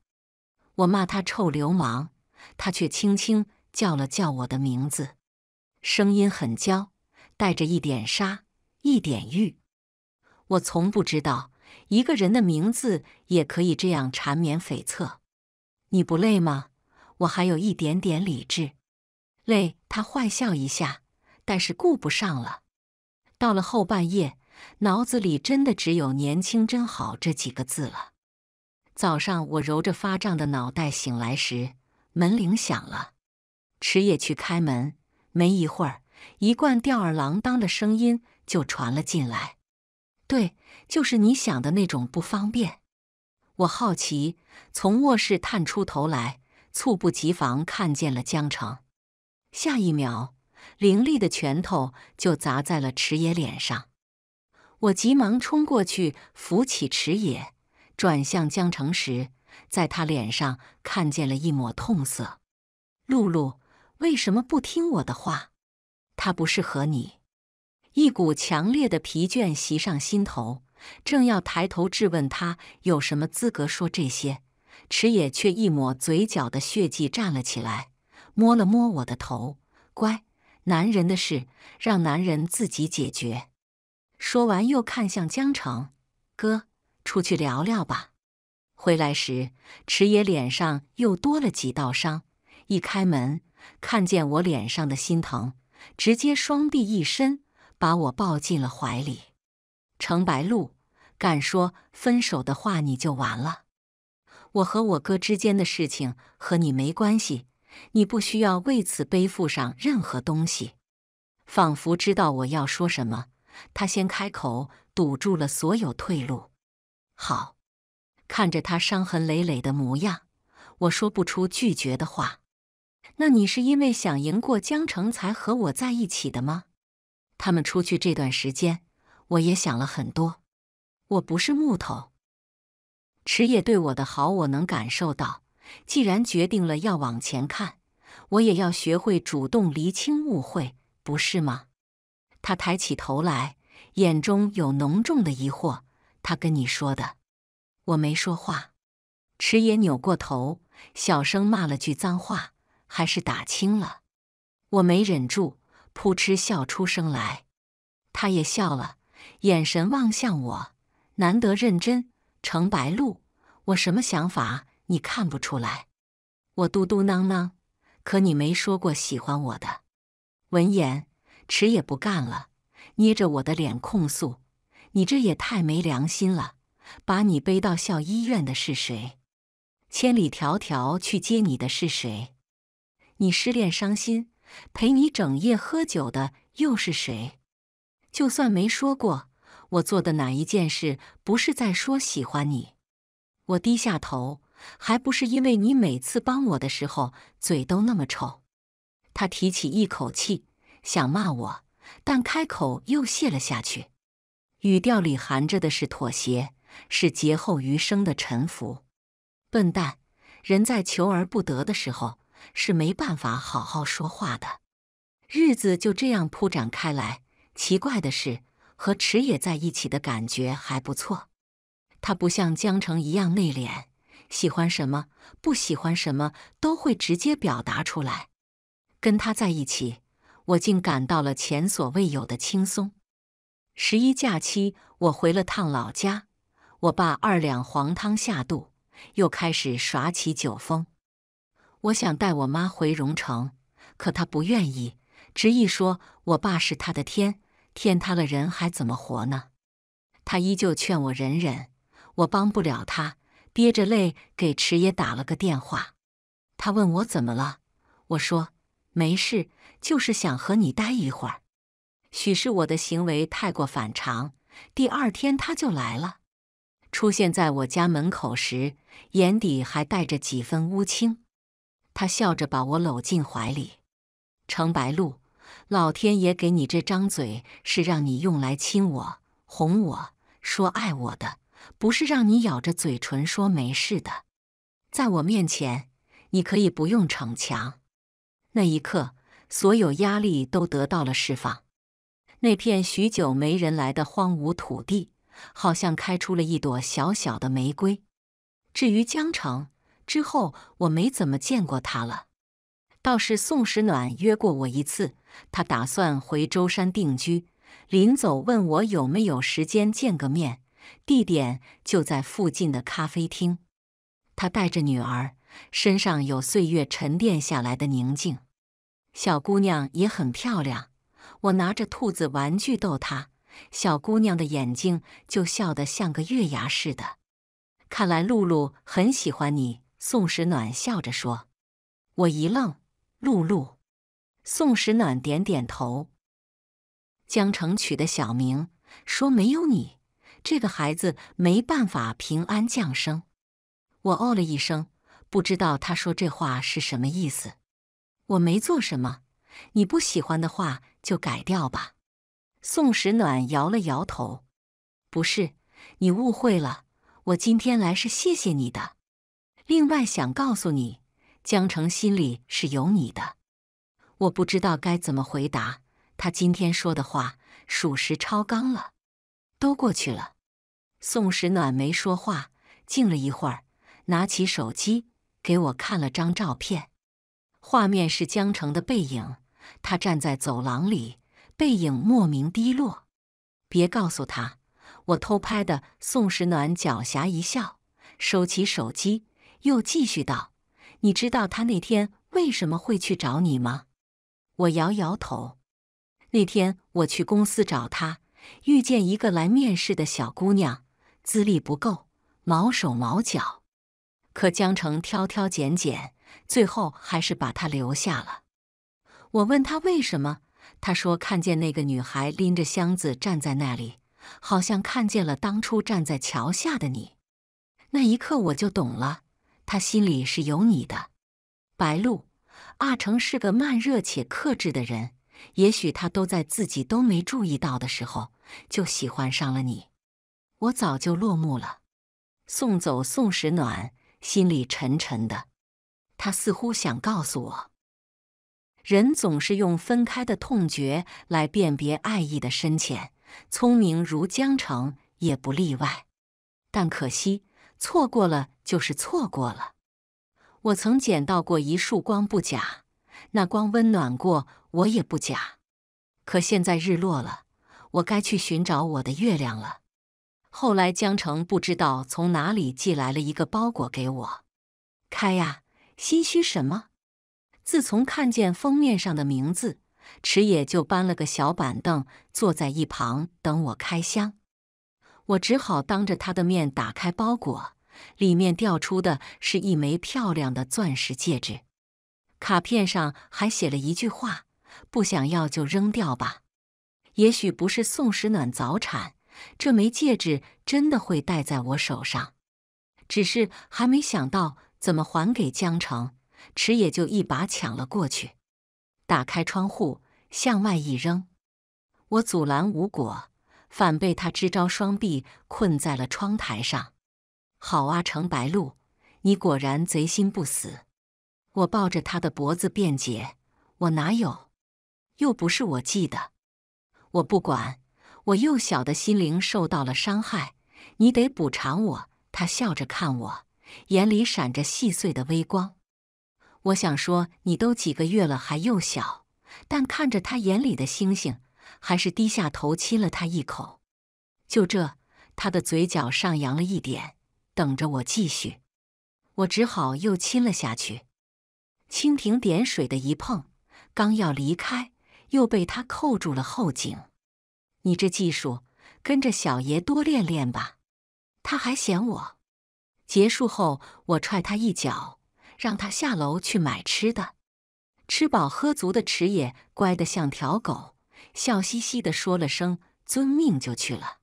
我骂他臭流氓，他却轻轻叫了叫我的名字，声音很娇，带着一点沙，一点玉。我从不知道一个人的名字也可以这样缠绵悱恻。你不累吗？我还有一点点理智。累，他坏笑一下，但是顾不上了。到了后半夜，脑子里真的只有“年轻真好”这几个字了。早上我揉着发胀的脑袋醒来时，门铃响了。迟野去开门，没一会儿，一贯吊儿郎当的声音就传了进来。对，就是你想的那种不方便。我好奇，从卧室探出头来，猝不及防看见了江城。下一秒，凌厉的拳头就砸在了池野脸上。我急忙冲过去扶起池野，转向江城时，在他脸上看见了一抹痛色。露露，为什么不听我的话？他不适合你。一股强烈的疲倦袭上心头。正要抬头质问他有什么资格说这些，池野却一抹嘴角的血迹，站了起来，摸了摸我的头：“乖，男人的事让男人自己解决。”说完，又看向江城：“哥，出去聊聊吧。”回来时，池野脸上又多了几道伤。一开门，看见我脸上的心疼，直接双臂一伸，把我抱进了怀里。程白露，敢说分手的话，你就完了。我和我哥之间的事情和你没关系，你不需要为此背负上任何东西。仿佛知道我要说什么，他先开口堵住了所有退路。好，看着他伤痕累累的模样，我说不出拒绝的话。那你是因为想赢过江城才和我在一起的吗？他们出去这段时间。我也想了很多，我不是木头。池野对我的好，我能感受到。既然决定了要往前看，我也要学会主动厘清误会，不是吗？他抬起头来，眼中有浓重的疑惑。他跟你说的？我没说话。池野扭过头，小声骂了句脏话，还是打轻了。我没忍住，扑哧笑出声来。他也笑了。眼神望向我，难得认真。程白露，我什么想法你看不出来？我嘟嘟囔囔，可你没说过喜欢我的。闻言，迟也不干了，捏着我的脸控诉：“你这也太没良心了！把你背到校医院的是谁？千里迢迢去接你的是谁？你失恋伤心，陪你整夜喝酒的又是谁？”就算没说过，我做的哪一件事不是在说喜欢你？我低下头，还不是因为你每次帮我的时候嘴都那么臭。他提起一口气想骂我，但开口又泄了下去，语调里含着的是妥协，是劫后余生的沉浮。笨蛋，人在求而不得的时候是没办法好好说话的。日子就这样铺展开来。奇怪的是，和池野在一起的感觉还不错。他不像江城一样内敛，喜欢什么不喜欢什么都会直接表达出来。跟他在一起，我竟感到了前所未有的轻松。十一假期，我回了趟老家，我爸二两黄汤下肚，又开始耍起酒疯。我想带我妈回荣城，可她不愿意，执意说我爸是她的天。天塌了，人还怎么活呢？他依旧劝我忍忍，我帮不了他，憋着泪给池野打了个电话。他问我怎么了，我说没事，就是想和你待一会儿。许是我的行为太过反常，第二天他就来了，出现在我家门口时，眼底还带着几分乌青。他笑着把我搂进怀里，程白露。老天爷给你这张嘴，是让你用来亲我、哄我说爱我的，不是让你咬着嘴唇说没事的。在我面前，你可以不用逞强。那一刻，所有压力都得到了释放。那片许久没人来的荒芜土地，好像开出了一朵小小的玫瑰。至于江城，之后我没怎么见过他了。倒是宋时暖约过我一次，他打算回舟山定居，临走问我有没有时间见个面，地点就在附近的咖啡厅。他带着女儿，身上有岁月沉淀下来的宁静，小姑娘也很漂亮。我拿着兔子玩具逗她，小姑娘的眼睛就笑得像个月牙似的。看来露露很喜欢你，宋时暖笑着说。我一愣。露露，宋时暖点点头。江城取的小名，说没有你，这个孩子没办法平安降生。我哦了一声，不知道他说这话是什么意思。我没做什么，你不喜欢的话就改掉吧。宋时暖摇了摇头，不是，你误会了。我今天来是谢谢你的，另外想告诉你。江城心里是有你的，我不知道该怎么回答。他今天说的话属实超纲了，都过去了。宋时暖没说话，静了一会儿，拿起手机给我看了张照片。画面是江城的背影，他站在走廊里，背影莫名低落。别告诉他，我偷拍的。宋时暖狡黠一笑，收起手机，又继续道。你知道他那天为什么会去找你吗？我摇摇头。那天我去公司找他，遇见一个来面试的小姑娘，资历不够，毛手毛脚。可江城挑挑拣拣，最后还是把她留下了。我问他为什么，他说看见那个女孩拎着箱子站在那里，好像看见了当初站在桥下的你。那一刻我就懂了。他心里是有你的，白露，阿成是个慢热且克制的人，也许他都在自己都没注意到的时候就喜欢上了你，我早就落幕了。送走宋时暖，心里沉沉的，他似乎想告诉我，人总是用分开的痛觉来辨别爱意的深浅，聪明如江城也不例外，但可惜。错过了就是错过了。我曾捡到过一束光，不假；那光温暖过我，也不假。可现在日落了，我该去寻找我的月亮了。后来江城不知道从哪里寄来了一个包裹给我，开呀，心虚什么？自从看见封面上的名字，池野就搬了个小板凳坐在一旁等我开箱。我只好当着他的面打开包裹，里面掉出的是一枚漂亮的钻石戒指，卡片上还写了一句话：“不想要就扔掉吧。”也许不是宋时暖早产，这枚戒指真的会戴在我手上，只是还没想到怎么还给江城，池野就一把抢了过去，打开窗户向外一扔，我阻拦无果。反被他支招双臂困在了窗台上。好啊，程白露，你果然贼心不死。我抱着他的脖子辩解：“我哪有？又不是我系的。”我不管，我幼小的心灵受到了伤害，你得补偿我。他笑着看我，眼里闪着细碎的微光。我想说，你都几个月了还幼小，但看着他眼里的星星。还是低下头亲了他一口，就这，他的嘴角上扬了一点，等着我继续。我只好又亲了下去，蜻蜓点水的一碰，刚要离开，又被他扣住了后颈。你这技术，跟着小爷多练练吧。他还嫌我。结束后，我踹他一脚，让他下楼去买吃的。吃饱喝足的池野乖得像条狗。笑嘻嘻地说了声“遵命”，就去了。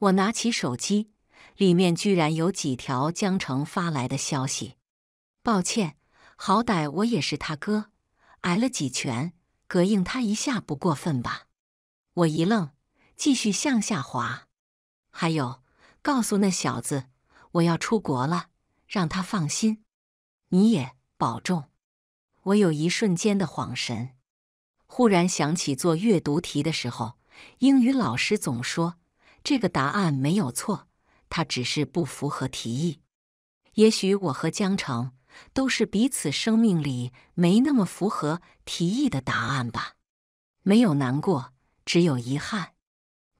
我拿起手机，里面居然有几条江城发来的消息。抱歉，好歹我也是他哥，挨了几拳，膈应他一下不过分吧？我一愣，继续向下滑。还有，告诉那小子，我要出国了，让他放心。你也保重。我有一瞬间的恍神。忽然想起做阅读题的时候，英语老师总说这个答案没有错，他只是不符合题意。也许我和江城都是彼此生命里没那么符合题意的答案吧。没有难过，只有遗憾。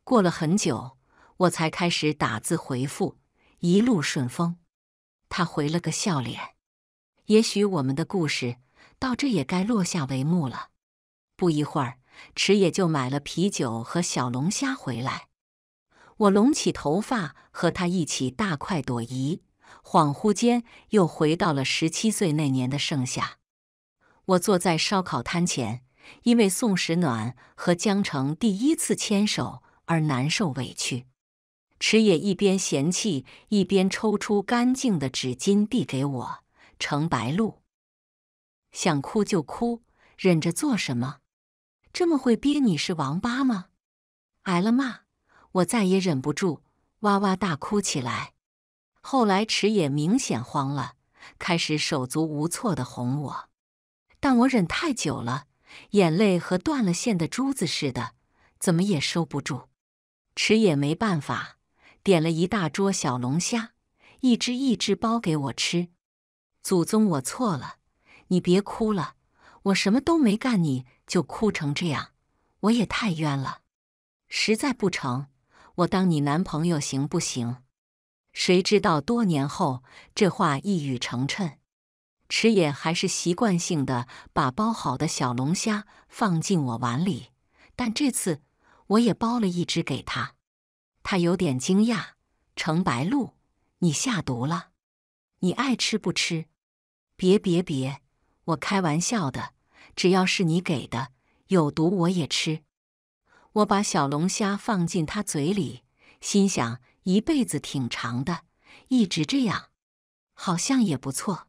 过了很久，我才开始打字回复：“一路顺风。”他回了个笑脸。也许我们的故事到这也该落下帷幕了。不一会儿，池野就买了啤酒和小龙虾回来。我拢起头发，和他一起大快朵颐。恍惚间，又回到了十七岁那年的盛夏。我坐在烧烤摊前，因为宋时暖和江澄第一次牵手而难受委屈。池野一边嫌弃，一边抽出干净的纸巾递给我：“程白露，想哭就哭，忍着做什么？”这么会憋你是王八吗？挨了骂，我再也忍不住，哇哇大哭起来。后来池野明显慌了，开始手足无措的哄我，但我忍太久了，眼泪和断了线的珠子似的，怎么也收不住。池野没办法，点了一大桌小龙虾，一只一只剥给我吃。祖宗，我错了，你别哭了，我什么都没干，你。就哭成这样，我也太冤了。实在不成，我当你男朋友行不行？谁知道多年后这话一语成谶。池野还是习惯性的把包好的小龙虾放进我碗里，但这次我也包了一只给他。他有点惊讶：“成白露，你下毒了？你爱吃不吃？别别别，我开玩笑的。”只要是你给的，有毒我也吃。我把小龙虾放进它嘴里，心想一辈子挺长的，一直这样，好像也不错。